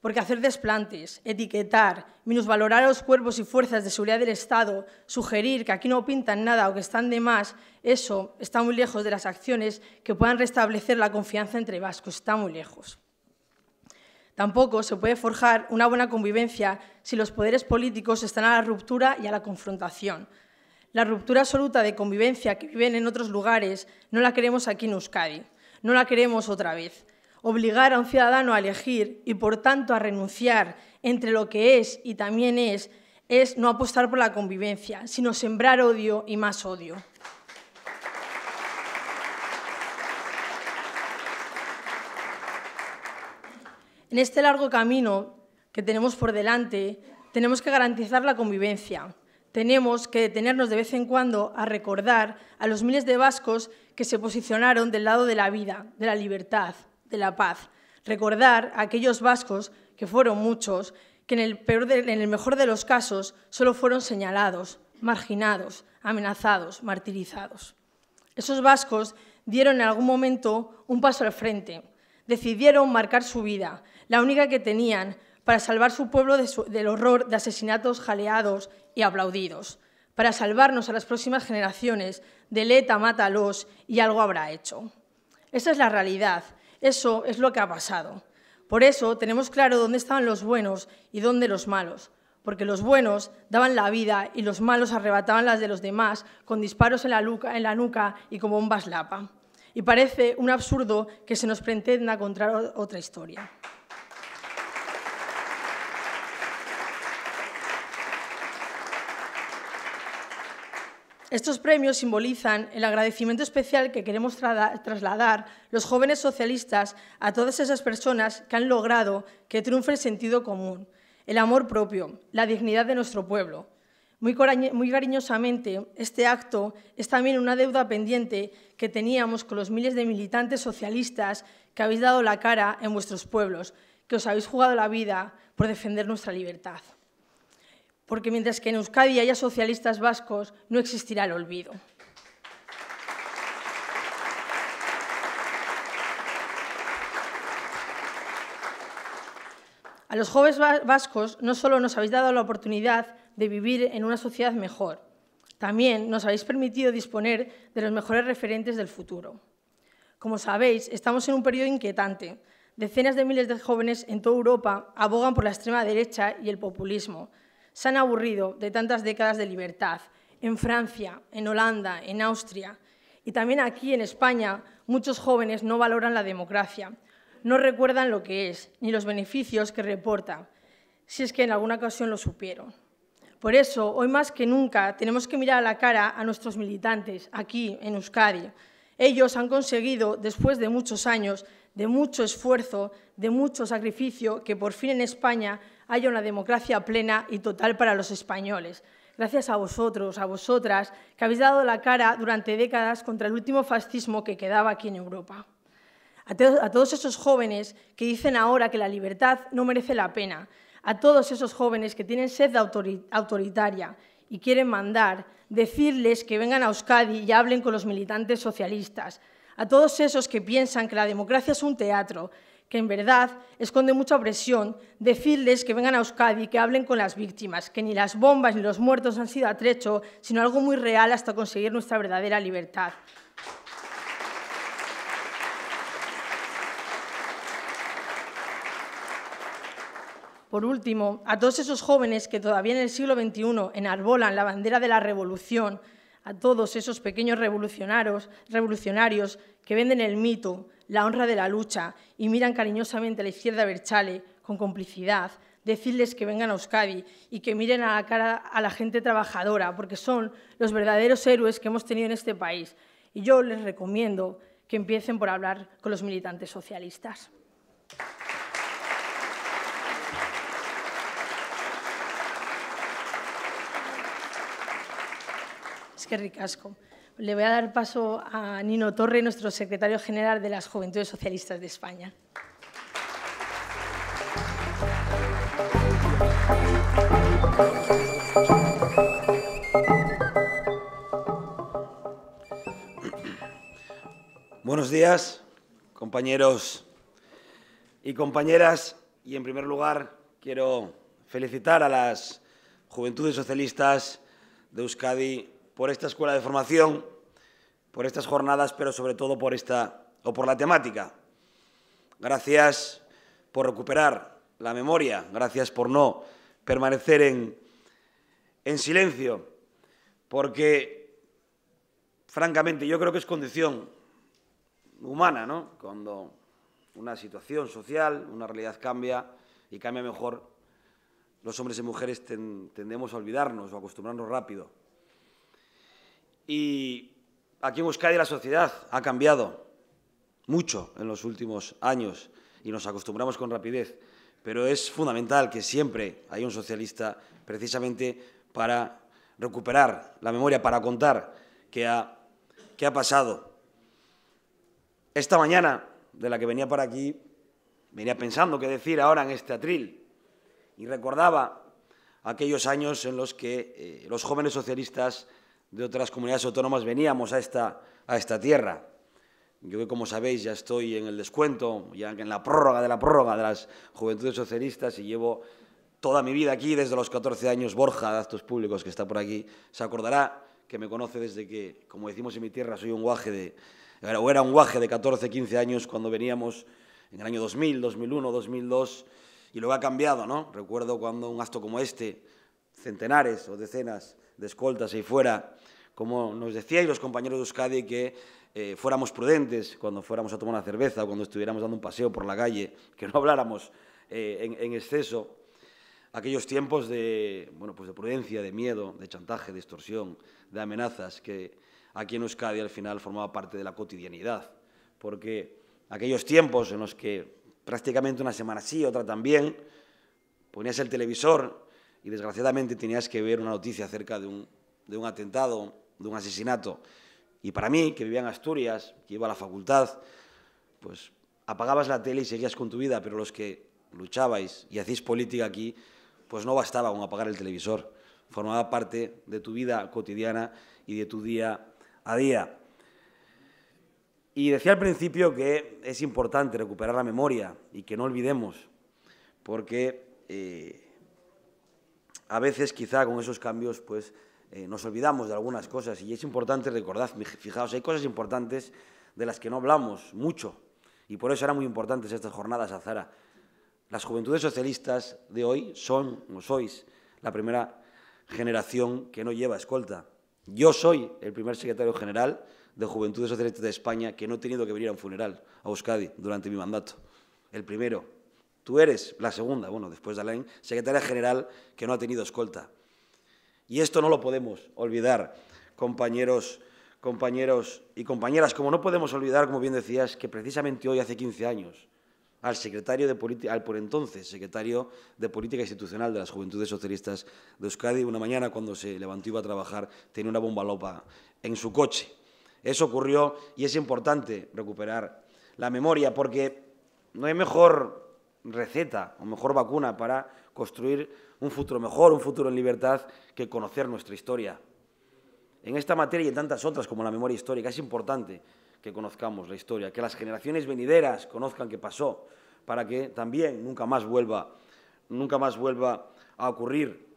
Porque hacer desplantes, etiquetar, minusvalorar a los cuerpos y fuerzas de seguridad del Estado, sugerir que aquí no pintan nada o que están de más, eso está muy lejos de las acciones que puedan restablecer la confianza entre vascos, está muy lejos. Tampoco se puede forjar una buena convivencia si los poderes políticos están a la ruptura y a la confrontación. La ruptura absoluta de convivencia que viven en otros lugares no la queremos aquí en Euskadi, no la queremos otra vez. Obligar a un ciudadano a elegir y por tanto a renunciar entre lo que es y también es, es no apostar por la convivencia, sino sembrar odio y más odio. En este largo camino que tenemos por delante, tenemos que garantizar la convivencia. Tenemos que detenernos de vez en cuando a recordar a los miles de vascos que se posicionaron del lado de la vida, de la libertad, de la paz. Recordar a aquellos vascos, que fueron muchos, que en el, en el mejor de los casos solo fueron señalados, marginados, amenazados, martirizados. Esos vascos dieron en algún momento un paso al frente, decidieron marcar su vida, la única que tenían para salvar su pueblo del horror de asesinatos jaleados y aplaudidos, para salvarnos a las próximas generaciones del ETA mátalos y algo habrá hecho. Esa es la realidad, eso es lo que ha pasado. Por eso tenemos claro dónde estaban los buenos y dónde los malos, porque los buenos daban la vida y los malos arrebataban las de los demás con disparos en la, en la nuca y como bombas lapa. Y parece un absurdo que se nos pretenda contar otra historia. Estos premios simbolizan el agradecimiento especial que queremos trasladar los jóvenes socialistas a todas esas personas que han logrado que triunfe el sentido común, el amor propio, la dignidad de nuestro pueblo. Muy, cariñosamente, este acto es también una deuda pendiente que teníamos con los miles de militantes socialistas que habéis dado la cara en vuestros pueblos, que os habéis jugado la vida por defender nuestra libertad porque mientras que en Euskadi haya socialistas vascos, no existirá el olvido. A los jóvenes vascos no solo nos habéis dado la oportunidad de vivir en una sociedad mejor, también nos habéis permitido disponer de los mejores referentes del futuro. Como sabéis, estamos en un periodo inquietante. Decenas de miles de jóvenes en toda Europa abogan por la extrema derecha y el populismo, se han aburrido de tantas décadas de libertad en Francia, en Holanda, en Austria. Y también aquí en España muchos jóvenes no valoran la democracia, no recuerdan lo que es ni los beneficios que reporta, si es que en alguna ocasión lo supieron. Por eso, hoy más que nunca, tenemos que mirar a la cara a nuestros militantes aquí en Euskadi. Ellos han conseguido, después de muchos años, de mucho esfuerzo, de mucho sacrificio, que por fin en España haya una democracia plena y total para los españoles. Gracias a vosotros, a vosotras, que habéis dado la cara durante décadas contra el último fascismo que quedaba aquí en Europa. A, todos esos jóvenes que dicen ahora que la libertad no merece la pena, a todos esos jóvenes que tienen sed de autoritaria y quieren mandar, decirles que vengan a Euskadi y hablen con los militantes socialistas, a todos esos que piensan que la democracia es un teatro, que en verdad esconde mucha opresión, decirles que vengan a Euskadi, y que hablen con las víctimas, que ni las bombas ni los muertos han sido atrecho, sino algo muy real hasta conseguir nuestra verdadera libertad. Por último, a todos esos jóvenes que todavía en el siglo XXI enarbolan la bandera de la revolución, a todos esos pequeños revolucionarios, revolucionarios que venden el mito, la honra de la lucha y miran cariñosamente a la izquierda Berchale, con complicidad, decirles que vengan a Euskadi y que miren a la cara a la gente trabajadora, porque son los verdaderos héroes que hemos tenido en este país. Y yo les recomiendo que empiecen por hablar con los militantes socialistas. Es que ricasco le voy a dar paso a Nino Torre, nuestro secretario general de las Juventudes Socialistas de España. Buenos días, compañeros y compañeras. Y en primer lugar, quiero felicitar a las Juventudes Socialistas de Euskadi por esta escuela de formación, por estas jornadas, pero sobre todo por esta o por la temática. Gracias por recuperar la memoria, gracias por no permanecer en, silencio, porque francamente yo creo que es condición humana, ¿no? Cuando una situación social, una realidad cambia y cambia mejor, los hombres y mujeres tendemos a olvidarnos o acostumbrarnos rápido y aquí en Euskadi la sociedad ha cambiado mucho en los últimos años y nos acostumbramos con rapidez, pero es fundamental que siempre haya un socialista precisamente para recuperar la memoria, para contar qué ha, qué ha pasado. Esta mañana, de la que venía para aquí, venía pensando qué decir ahora en este atril y recordaba aquellos años en los que eh, los jóvenes socialistas de otras comunidades autónomas veníamos a esta, a esta tierra. Yo, como sabéis, ya estoy en el descuento, ya en la prórroga de la prórroga de las juventudes socialistas y llevo toda mi vida aquí, desde los 14 años. Borja, de Actos Públicos, que está por aquí, se acordará que me conoce desde que, como decimos en mi tierra, soy un guaje de, o era un guaje de 14, 15 años cuando veníamos en el año 2000, 2001, 2002, y luego ha cambiado, ¿no? Recuerdo cuando un acto como este, centenares o decenas de escoltas ahí fuera, como nos decíais los compañeros de Euskadi que eh, fuéramos prudentes cuando fuéramos a tomar una cerveza o cuando estuviéramos dando un paseo por la calle, que no habláramos eh, en, exceso. Aquellos tiempos de, bueno, pues de prudencia, de miedo, de chantaje, de extorsión, de amenazas, que aquí en Euskadi al final formaba parte de la cotidianidad. Porque aquellos tiempos en los que prácticamente una semana sí, otra también, ponías el televisor y desgraciadamente tenías que ver una noticia acerca de un, de un atentado, de un asesinato. Y para mí, que vivía en Asturias, que iba a la facultad, pues apagabas la tele y seguías con tu vida, pero los que luchabais y hacéis política aquí, pues no bastaba con apagar el televisor. Formaba parte de tu vida cotidiana y de tu día a día. Y decía al principio que es importante recuperar la memoria y que no olvidemos, porque eh, a veces quizá con esos cambios pues eh, nos olvidamos de algunas cosas y es importante recordar, fijaos, hay cosas importantes de las que no hablamos mucho y por eso eran muy importantes estas jornadas a Zara. Las juventudes socialistas de hoy son, o sois, la primera generación que no lleva escolta. Yo soy el primer secretario general de Juventudes Socialistas de España que no he tenido que venir a un funeral a Euskadi durante mi mandato. El primero, Tú eres la segunda, bueno, después de Alain, secretaria general que no ha tenido escolta. Y esto no lo podemos olvidar, compañeros, compañeros y compañeras, como no podemos olvidar, como bien decías, que precisamente hoy, hace 15 años, al secretario de al por entonces secretario de Política Institucional de las Juventudes Socialistas de Euskadi, una mañana cuando se levantó iba a trabajar, tenía una bomba lopa en su coche. Eso ocurrió y es importante recuperar la memoria porque no hay mejor receta o mejor vacuna para construir un futuro mejor, un futuro en libertad, que conocer nuestra historia. En esta materia y en tantas otras como la memoria histórica es importante que conozcamos la historia, que las generaciones venideras conozcan qué pasó, para que también nunca más vuelva, nunca más vuelva a ocurrir.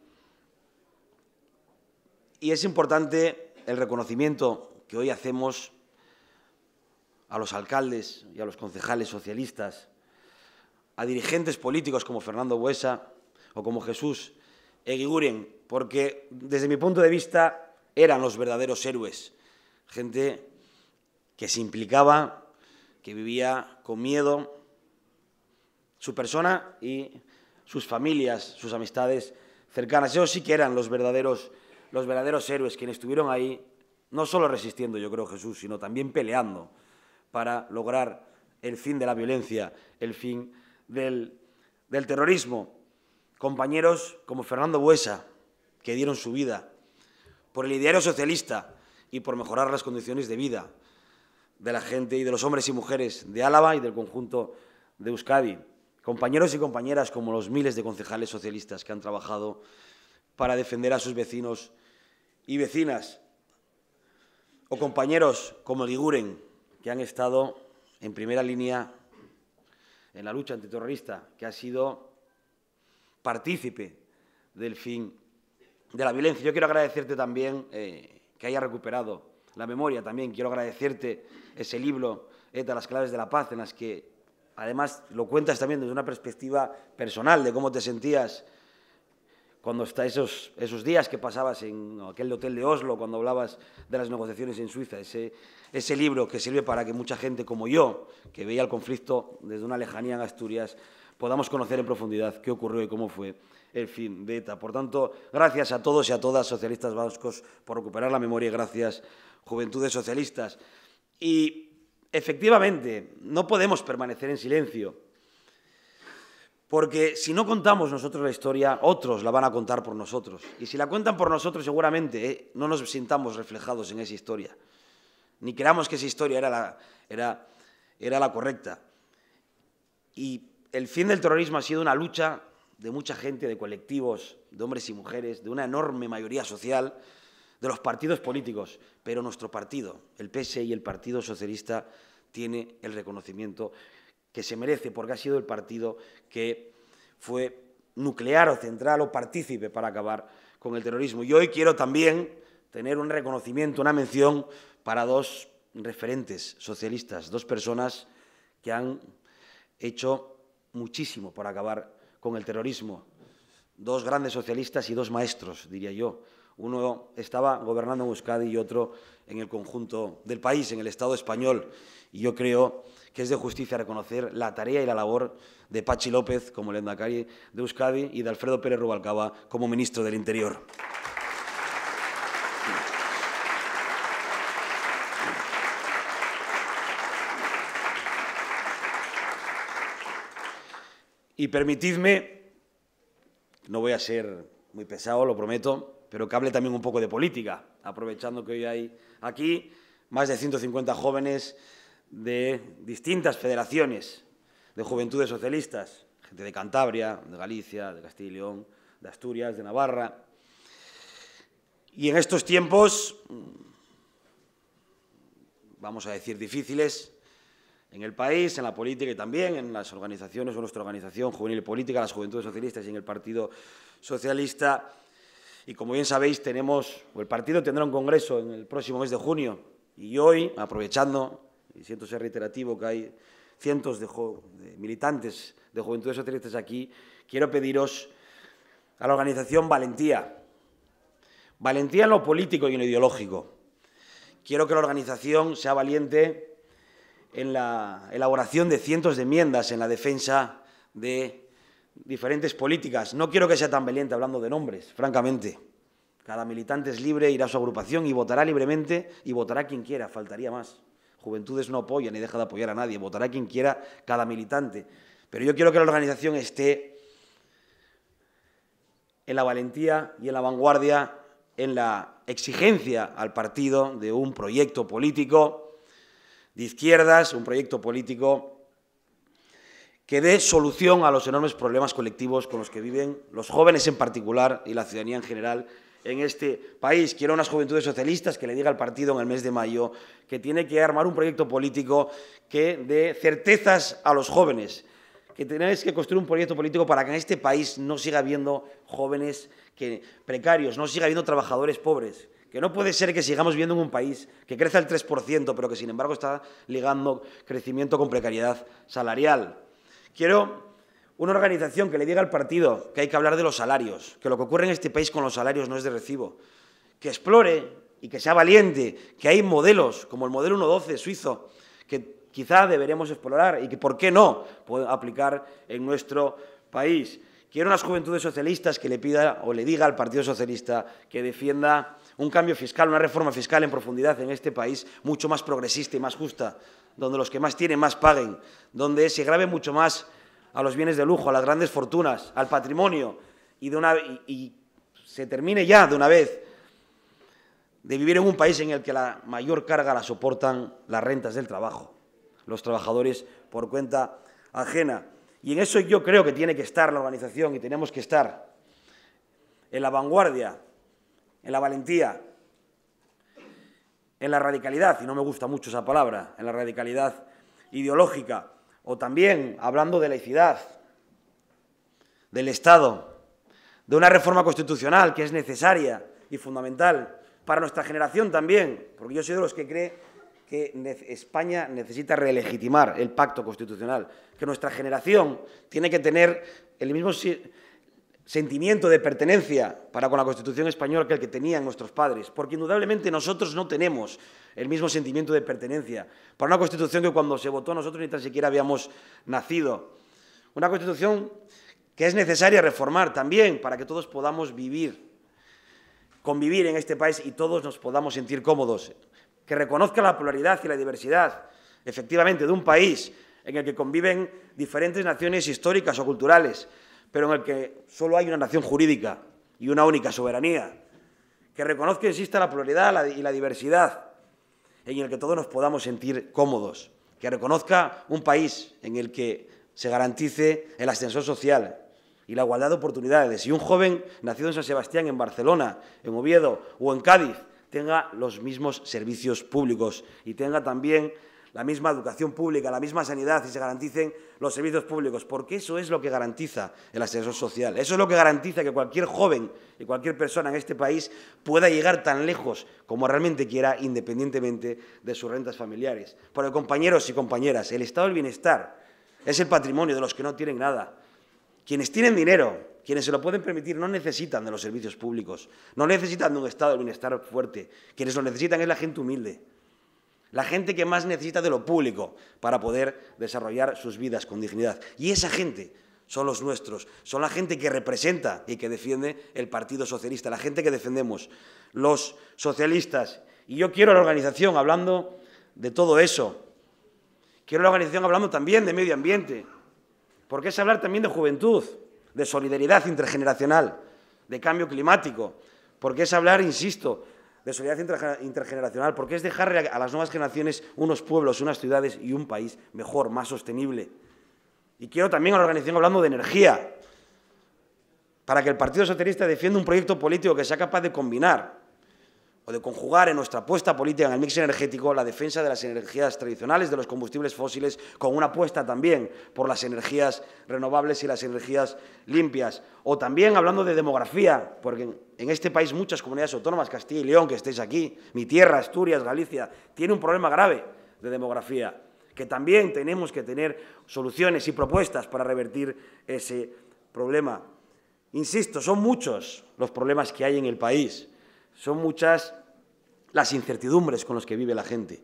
Y es importante el reconocimiento que hoy hacemos a los alcaldes y a los concejales socialistas a dirigentes políticos como Fernando Buesa o como Jesús Eguiguren, porque desde mi punto de vista eran los verdaderos héroes, gente que se implicaba, que vivía con miedo, su persona y sus familias, sus amistades cercanas. Ellos sí que eran los verdaderos, los verdaderos héroes, quienes estuvieron ahí, no solo resistiendo, yo creo, Jesús, sino también peleando para lograr el fin de la violencia, el fin del, terrorismo. Compañeros como Fernando Buesa, que dieron su vida por el ideario socialista y por mejorar las condiciones de vida de la gente y de los hombres y mujeres de Álava y del conjunto de Euskadi. Compañeros y compañeras como los miles de concejales socialistas que han trabajado para defender a sus vecinos y vecinas. O compañeros como Liguren, que han estado en primera línea en la lucha antiterrorista, que ha sido partícipe del fin de la violencia. Yo quiero agradecerte también eh, que haya recuperado la memoria también. Quiero agradecerte ese libro, ETA, las claves de la paz, en las que además lo cuentas también desde una perspectiva personal de cómo te sentías cuando está esos, esos días que pasabas en aquel hotel de Oslo, cuando hablabas de las negociaciones en Suiza, ese, ese libro que sirve para que mucha gente como yo, que veía el conflicto desde una lejanía en Asturias, podamos conocer en profundidad qué ocurrió y cómo fue el fin de ETA. Por tanto, gracias a todos y a todas, socialistas vascos, por recuperar la memoria y gracias, juventudes socialistas. Y efectivamente, no podemos permanecer en silencio, porque si no contamos nosotros la historia, otros la van a contar por nosotros. Y si la cuentan por nosotros, seguramente eh, no nos sintamos reflejados en esa historia ni creamos que esa historia era la, correcta. Y el fin del terrorismo ha sido una lucha de mucha gente, de colectivos, de hombres y mujeres, de una enorme mayoría social, de los partidos políticos, pero nuestro partido, el PS e y el Partido Socialista, tiene el reconocimiento que se merece, porque ha sido el partido que fue nuclear o central o partícipe para acabar con el terrorismo. Y hoy quiero también tener un reconocimiento, una mención para dos referentes socialistas, dos personas que han hecho muchísimo por acabar con el terrorismo. Dos grandes socialistas y dos maestros, diría yo. Uno estaba gobernando en Euskadi y otro en el conjunto del país, en el Estado español. Y yo creo que es de justicia reconocer la tarea y la labor de Pachi López como lehendakari de Euskadi y de Alfredo Pérez Rubalcaba como ministro del Interior. Y permitidme, no voy a ser muy pesado, lo prometo, pero que hable también un poco de política, aprovechando que hoy hay aquí más de 150 jóvenes de distintas federaciones de juventudes socialistas, gente de Cantabria, de Galicia, de Castilla y León, de Asturias, de Navarra. Y en estos tiempos, vamos a decir difíciles, en el país, en la política y también en las organizaciones, o nuestra organización juvenil y política, las Juventudes Socialistas y en el Partido Socialista. Y como bien sabéis, tenemos, o el partido tendrá un congreso en el próximo mes de junio. Y hoy, aprovechando, y siento ser reiterativo que hay cientos de, de militantes de Juventudes Socialistas aquí, quiero pediros a la organización valentía. Valentía en lo político y en lo ideológico. Quiero que la organización sea valiente en la elaboración de cientos de enmiendas en la defensa de diferentes políticas. No quiero que sea tan valiente hablando de nombres, francamente. Cada militante es libre, irá a su agrupación y votará libremente y votará quien quiera, faltaría más. Juventudes no apoya ni deja de apoyar a nadie, votará quien quiera cada militante. Pero yo quiero que la organización esté en la valentía y en la vanguardia, en la exigencia al partido de un proyecto político de izquierdas, un proyecto político que dé solución a los enormes problemas colectivos con los que viven los jóvenes en particular y la ciudadanía en general en este país. Quiero unas juventudes socialistas que le diga al partido en el mes de mayo que tiene que armar un proyecto político que dé certezas a los jóvenes, que tenéis que construir un proyecto político para que en este país no siga habiendo jóvenes que, precarios, no siga habiendo trabajadores pobres, que no puede ser que sigamos viendo en un país que crece al 3%, pero que sin embargo está ligando crecimiento con precariedad salarial. Quiero una organización que le diga al partido que hay que hablar de los salarios, que lo que ocurre en este país con los salarios no es de recibo, que explore y que sea valiente, que hay modelos como el modelo 112 suizo que quizá deberemos explorar y que por qué no puede aplicar en nuestro país. Quiero unas juventudes socialistas que le pida o le diga al Partido Socialista que defienda un cambio fiscal, una reforma fiscal en profundidad en este país mucho más progresista y más justa, donde los que más tienen más paguen, donde se grave mucho más a los bienes de lujo, a las grandes fortunas, al patrimonio, y, de una, y se termine ya de una vez de vivir en un país en el que la mayor carga la soportan las rentas del trabajo, los trabajadores por cuenta ajena. Y en eso yo creo que tiene que estar la organización y tenemos que estar en la vanguardia en la valentía, en la radicalidad, y no me gusta mucho esa palabra, en la radicalidad ideológica, o también hablando de laicidad, del Estado, de una reforma constitucional que es necesaria y fundamental para nuestra generación también, porque yo soy de los que cree que España necesita relegitimar el pacto constitucional, que nuestra generación tiene que tener el mismo sentimiento de pertenencia para con la Constitución española que el que tenían nuestros padres, porque indudablemente nosotros no tenemos el mismo sentimiento de pertenencia para una Constitución que cuando se votó nosotros ni tan siquiera habíamos nacido. Una Constitución que es necesaria reformar también para que todos podamos vivir, convivir en este país y todos nos podamos sentir cómodos, que reconozca la pluralidad y la diversidad, efectivamente, de un país en el que conviven diferentes naciones históricas o culturales, pero en el que solo hay una nación jurídica y una única soberanía, que reconozca que exista la pluralidad y la diversidad, en el que todos nos podamos sentir cómodos, que reconozca un país en el que se garantice el ascensor social y la igualdad de oportunidades. Y un joven nacido en San Sebastián, en Barcelona, en Oviedo o en Cádiz tenga los mismos servicios públicos y tenga también la misma educación pública, la misma sanidad y se garanticen los servicios públicos, porque eso es lo que garantiza el asesor social, eso es lo que garantiza que cualquier joven y cualquier persona en este país pueda llegar tan lejos como realmente quiera, independientemente de sus rentas familiares. Porque, compañeros y compañeras, el estado del bienestar es el patrimonio de los que no tienen nada. Quienes tienen dinero, quienes se lo pueden permitir no necesitan de los servicios públicos, no necesitan de un estado del bienestar fuerte, quienes lo necesitan es la gente humilde la gente que más necesita de lo público para poder desarrollar sus vidas con dignidad. Y esa gente son los nuestros, son la gente que representa y que defiende el Partido Socialista, la gente que defendemos, los socialistas. Y yo quiero la organización hablando de todo eso. Quiero la organización hablando también de medio ambiente, porque es hablar también de juventud, de solidaridad intergeneracional, de cambio climático, porque es hablar, insisto, de solidaridad intergeneracional, porque es dejarle a las nuevas generaciones unos pueblos, unas ciudades y un país mejor, más sostenible. Y quiero también a la organización hablando de energía, para que el Partido Socialista defienda un proyecto político que sea capaz de combinar o de conjugar en nuestra apuesta política en el mix energético la defensa de las energías tradicionales, de los combustibles fósiles, con una apuesta también por las energías renovables y las energías limpias. O también hablando de demografía, porque en este país muchas comunidades autónomas, Castilla y León, que estéis aquí, mi tierra, Asturias, Galicia, tiene un problema grave de demografía, que también tenemos que tener soluciones y propuestas para revertir ese problema. Insisto, son muchos los problemas que hay en el país son muchas las incertidumbres con las que vive la gente.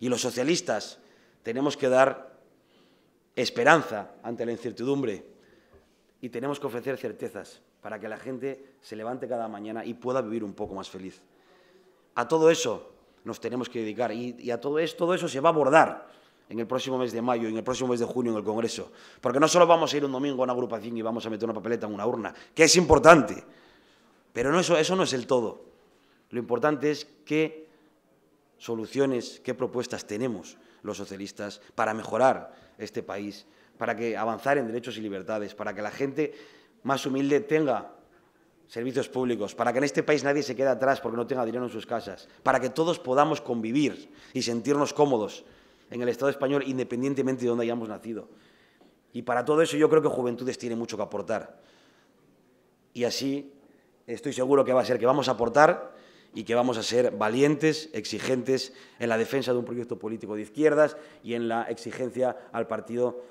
Y los socialistas tenemos que dar esperanza ante la incertidumbre y tenemos que ofrecer certezas para que la gente se levante cada mañana y pueda vivir un poco más feliz. A todo eso nos tenemos que dedicar y, a todo, todo eso se va a abordar en el próximo mes de mayo, en el próximo mes de junio en el Congreso. Porque no solo vamos a ir un domingo a una agrupación y vamos a meter una papeleta en una urna, que es importante, pero eso no es el todo. Lo importante es qué soluciones, qué propuestas tenemos los socialistas para mejorar este país, para que avanzar en derechos y libertades, para que la gente más humilde tenga servicios públicos, para que en este país nadie se quede atrás porque no tenga dinero en sus casas, para que todos podamos convivir y sentirnos cómodos en el Estado español independientemente de dónde hayamos nacido. Y para todo eso yo creo que Juventudes tiene mucho que aportar. Y así estoy seguro que va a ser que vamos a aportar y que vamos a ser valientes, exigentes en la defensa de un proyecto político de izquierdas y en la exigencia al partido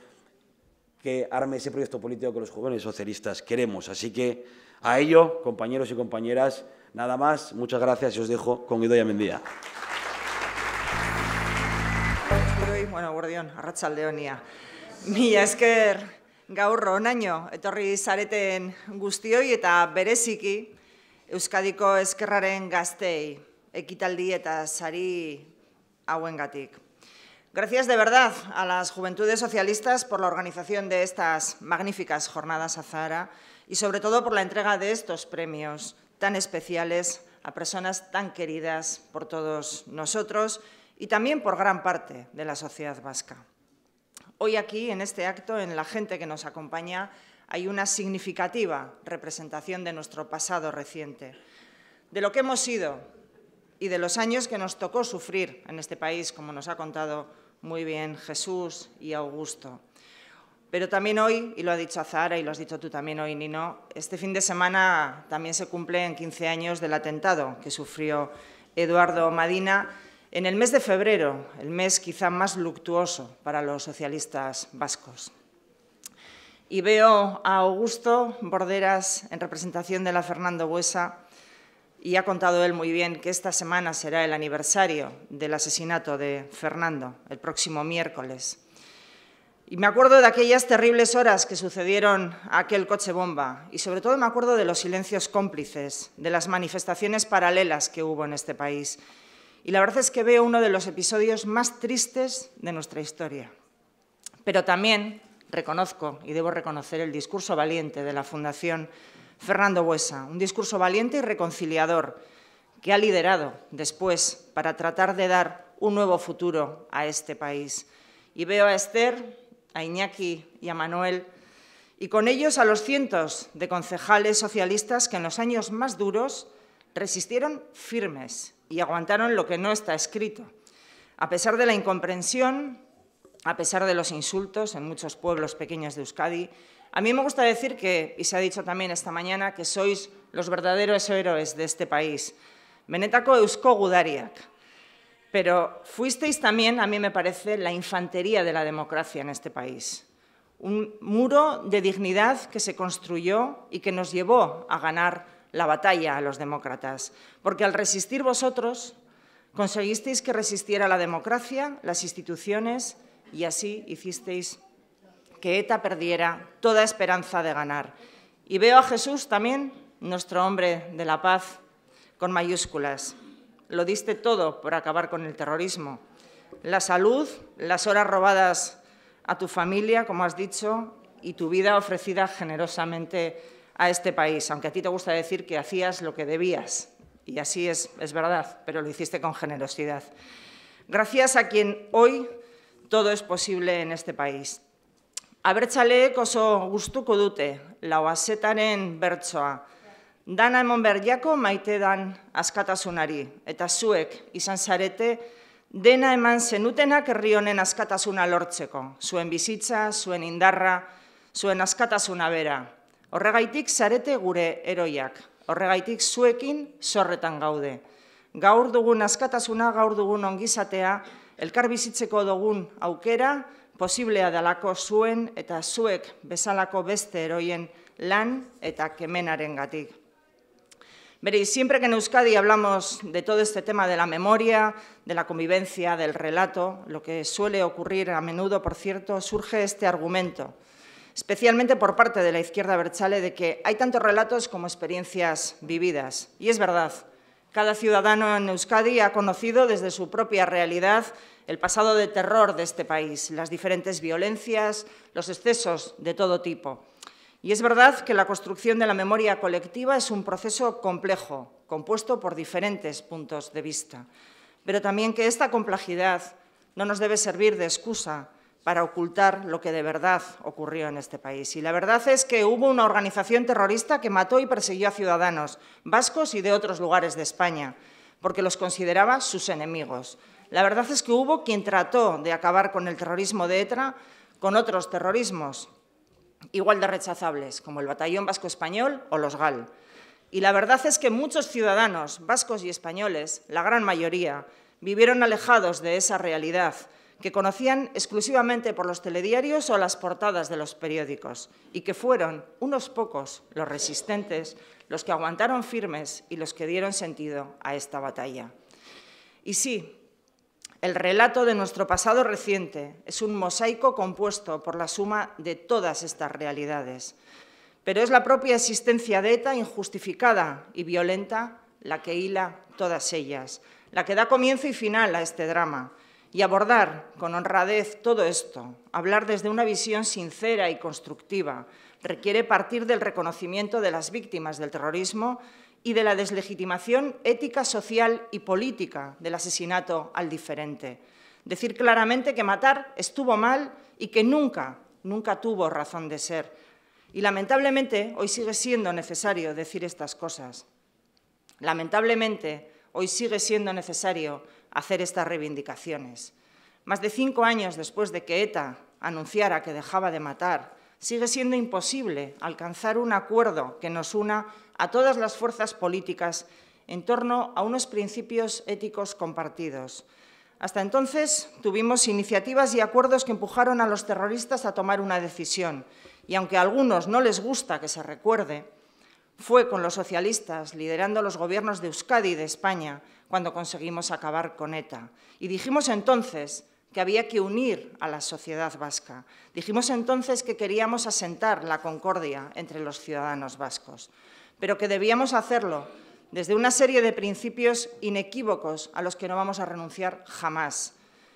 que arme ese proyecto político que los jóvenes socialistas queremos. Así que a ello, compañeros y compañeras, nada más. Muchas gracias y os dejo con Guido Mendía. bueno, guardión, arratsaldeonia. Mila esker gaur año. etorri zareten guztioi eta bereziki Euskadiko Eskerraren gaztei, ekitaldi eta sari hauengatik. Gracias de verdad a las Juventudes Socialistas por la organización de estas magníficas jornadas a Zara y sobre todo por la entrega de estos premios tan especiales a personas tan queridas por todos nosotros y también por gran parte de la sociedad vasca. Hoy aquí, en este acto, en la gente que nos acompaña, hay una significativa representación de nuestro pasado reciente, de lo que hemos sido y de los años que nos tocó sufrir en este país, como nos ha contado muy bien Jesús y Augusto. Pero también hoy, y lo ha dicho Zara y lo has dicho tú también hoy, Nino, este fin de semana también se cumplen 15 años del atentado que sufrió Eduardo Madina en el mes de febrero, el mes quizá más luctuoso para los socialistas vascos y veo a Augusto Borderas en representación de la Fernando Buesa y ha contado él muy bien que esta semana será el aniversario del asesinato de Fernando, el próximo miércoles. Y me acuerdo de aquellas terribles horas que sucedieron a aquel coche bomba y sobre todo me acuerdo de los silencios cómplices, de las manifestaciones paralelas que hubo en este país. Y la verdad es que veo uno de los episodios más tristes de nuestra historia. Pero también Reconozco y debo reconocer el discurso valiente de la Fundación Fernando Buesa, un discurso valiente y reconciliador que ha liderado después para tratar de dar un nuevo futuro a este país. Y veo a Esther, a Iñaki y a Manuel, y con ellos a los cientos de concejales socialistas que en los años más duros resistieron firmes y aguantaron lo que no está escrito, a pesar de la incomprensión, a pesar de los insultos en muchos pueblos pequeños de Euskadi. A mí me gusta decir que, y se ha dicho también esta mañana, que sois los verdaderos héroes de este país. Benetako Eusko Gudariak. Pero fuisteis también, a mí me parece, la infantería de la democracia en este país. Un muro de dignidad que se construyó y que nos llevó a ganar la batalla a los demócratas. Porque al resistir vosotros, conseguisteis que resistiera la democracia, las instituciones y así hicisteis que ETA perdiera toda esperanza de ganar. Y veo a Jesús también, nuestro hombre de la paz, con mayúsculas. Lo diste todo por acabar con el terrorismo. La salud, las horas robadas a tu familia, como has dicho, y tu vida ofrecida generosamente a este país, aunque a ti te gusta decir que hacías lo que debías. Y así es, es verdad, pero lo hiciste con generosidad. Gracias a quien hoy todo es posible en este país. Abertzaleek oso gustuko dute lauazetaren bertsoa. Dana emon berdiako maite dan askatasunari, eta zuek izan zarete dena eman zenutenak herri honen askatasuna lortzeko. Zuen bizitza, zuen indarra, zuen askatasuna bera. Horregaitik zarete gure eroiak, horregaitik zuekin zorretan gaude. Gaur dugun askatasuna, gaur dugun ongizatea, ...el bizitzeko dugun aukera posiblea dalako zuen eta zuek bezalako beste lan eta kemenarengatik. Veréis, siempre que en Euskadi hablamos de todo este tema de la memoria, de la convivencia, del relato, lo que suele ocurrir a menudo, por cierto, surge este argumento, especialmente por parte de la izquierda berchale, de que hay tantos relatos como experiencias vividas. Y es verdad, cada ciudadano en Euskadi ha conocido desde su propia realidad el pasado de terror de este país, las diferentes violencias, los excesos de todo tipo. Y es verdad que la construcción de la memoria colectiva es un proceso complejo, compuesto por diferentes puntos de vista, pero también que esta complejidad no nos debe servir de excusa para ocultar lo que de verdad ocurrió en este país. Y la verdad es que hubo una organización terrorista que mató y persiguió a ciudadanos vascos y de otros lugares de España, porque los consideraba sus enemigos. La verdad es que hubo quien trató de acabar con el terrorismo de ETRA con otros terrorismos igual de rechazables, como el Batallón Vasco Español o los GAL. Y la verdad es que muchos ciudadanos, vascos y españoles, la gran mayoría, vivieron alejados de esa realidad que conocían exclusivamente por los telediarios o las portadas de los periódicos, y que fueron unos pocos, los resistentes, los que aguantaron firmes y los que dieron sentido a esta batalla. Y sí, el relato de nuestro pasado reciente es un mosaico compuesto por la suma de todas estas realidades, pero es la propia existencia de ETA injustificada y violenta la que hila todas ellas, la que da comienzo y final a este drama, y abordar con honradez todo esto, hablar desde una visión sincera y constructiva, requiere partir del reconocimiento de las víctimas del terrorismo y de la deslegitimación ética, social y política del asesinato al diferente. Decir claramente que matar estuvo mal y que nunca, nunca tuvo razón de ser. Y lamentablemente hoy sigue siendo necesario decir estas cosas. Lamentablemente hoy sigue siendo necesario hacer estas reivindicaciones. Más de cinco años después de que ETA anunciara que dejaba de matar, sigue siendo imposible alcanzar un acuerdo que nos una a todas las fuerzas políticas en torno a unos principios éticos compartidos. Hasta entonces tuvimos iniciativas y acuerdos que empujaron a los terroristas a tomar una decisión y aunque a algunos no les gusta que se recuerde, fue con los socialistas, liderando los gobiernos de Euskadi y de España, cuando conseguimos acabar con ETA. Y dijimos entonces que había que unir a la sociedad vasca. Dijimos entonces que queríamos asentar la concordia entre los ciudadanos vascos, pero que debíamos hacerlo desde una serie de principios inequívocos a los que no vamos a renunciar jamás.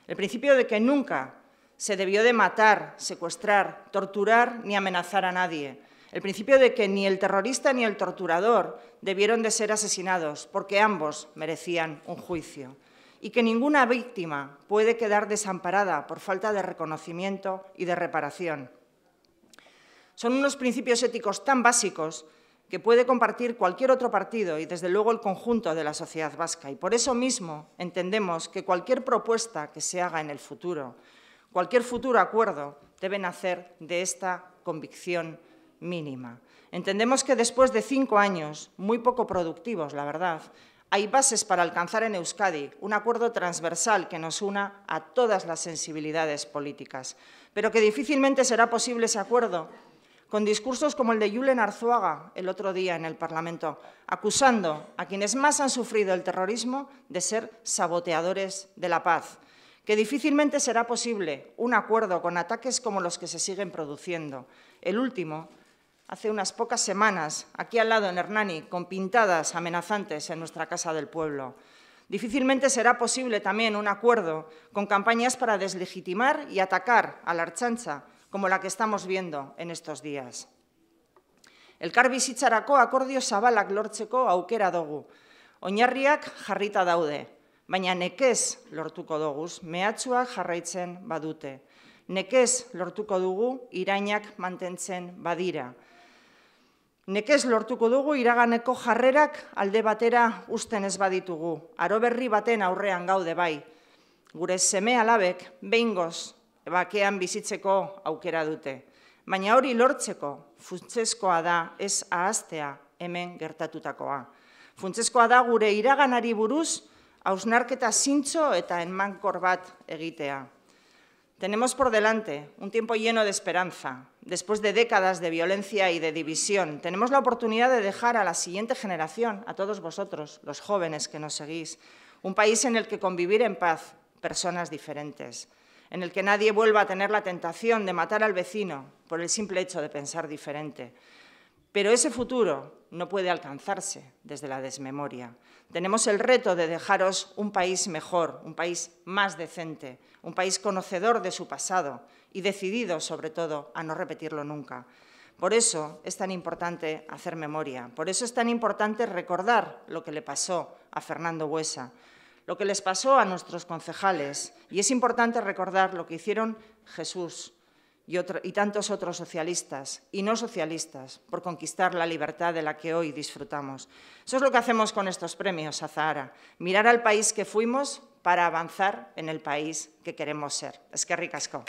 El principio de que nunca se debió de matar, secuestrar, torturar ni amenazar a nadie, el principio de que ni el terrorista ni el torturador debieron de ser asesinados, porque ambos merecían un juicio. Y que ninguna víctima puede quedar desamparada por falta de reconocimiento y de reparación. Son unos principios éticos tan básicos que puede compartir cualquier otro partido y desde luego el conjunto de la sociedad vasca. Y por eso mismo entendemos que cualquier propuesta que se haga en el futuro, cualquier futuro acuerdo, debe nacer de esta convicción mínima. Entendemos que después de cinco años, muy poco productivos, la verdad, hay bases para alcanzar en Euskadi un acuerdo transversal que nos una a todas las sensibilidades políticas, pero que difícilmente será posible ese acuerdo con discursos como el de Yulen Arzuaga el otro día en el Parlamento, acusando a quienes más han sufrido el terrorismo de ser saboteadores de la paz, que difícilmente será posible un acuerdo con ataques como los que se siguen produciendo, el último hace unas pocas semanas, aquí al lado en Hernani, con pintadas amenazantes en nuestra Casa del Pueblo. Difícilmente será posible también un acuerdo con campañas para deslegitimar y atacar a la Archancha, como la que estamos viendo en estos días. El Characó akordio zabalak lortzeko aukera dogu, Oinarriak jarrita daude, baina nekez lortuko doguz, mehatxuak jarraitzen badute. Nekez lortuko dugu irainak mantentzen badira. Nekez lortuko dugu iraganeko jarrerak alde batera usten ez baditugu. Aroberri baten aurrean gaude bai. Gure seme alabek behingoz bakean bizitzeko aukera dute. Baina hori lortzeko funtzeskoa da ez ahaztea hemen gertatutakoa. Funtzeskoa da gure iraganari buruz hausnarketa zintzo eta enmankor bat egitea. Tenemos por delante un tiempo lleno de esperanza. Después de décadas de violencia y de división, tenemos la oportunidad de dejar a la siguiente generación, a todos vosotros, los jóvenes que nos seguís, un país en el que convivir en paz personas diferentes, en el que nadie vuelva a tener la tentación de matar al vecino por el simple hecho de pensar diferente. Pero ese futuro no puede alcanzarse desde la desmemoria. Tenemos el reto de dejaros un país mejor, un país más decente, un país conocedor de su pasado y decidido, sobre todo, a no repetirlo nunca. Por eso es tan importante hacer memoria, por eso es tan importante recordar lo que le pasó a Fernando Buesa, lo que les pasó a nuestros concejales, y es importante recordar lo que hicieron Jesús, y, tantos otros socialistas y no socialistas por conquistar la libertad de la que hoy disfrutamos. Eso es lo que hacemos con estos premios a Zahara, mirar al país que fuimos para avanzar en el país que queremos ser. Es que ricasco.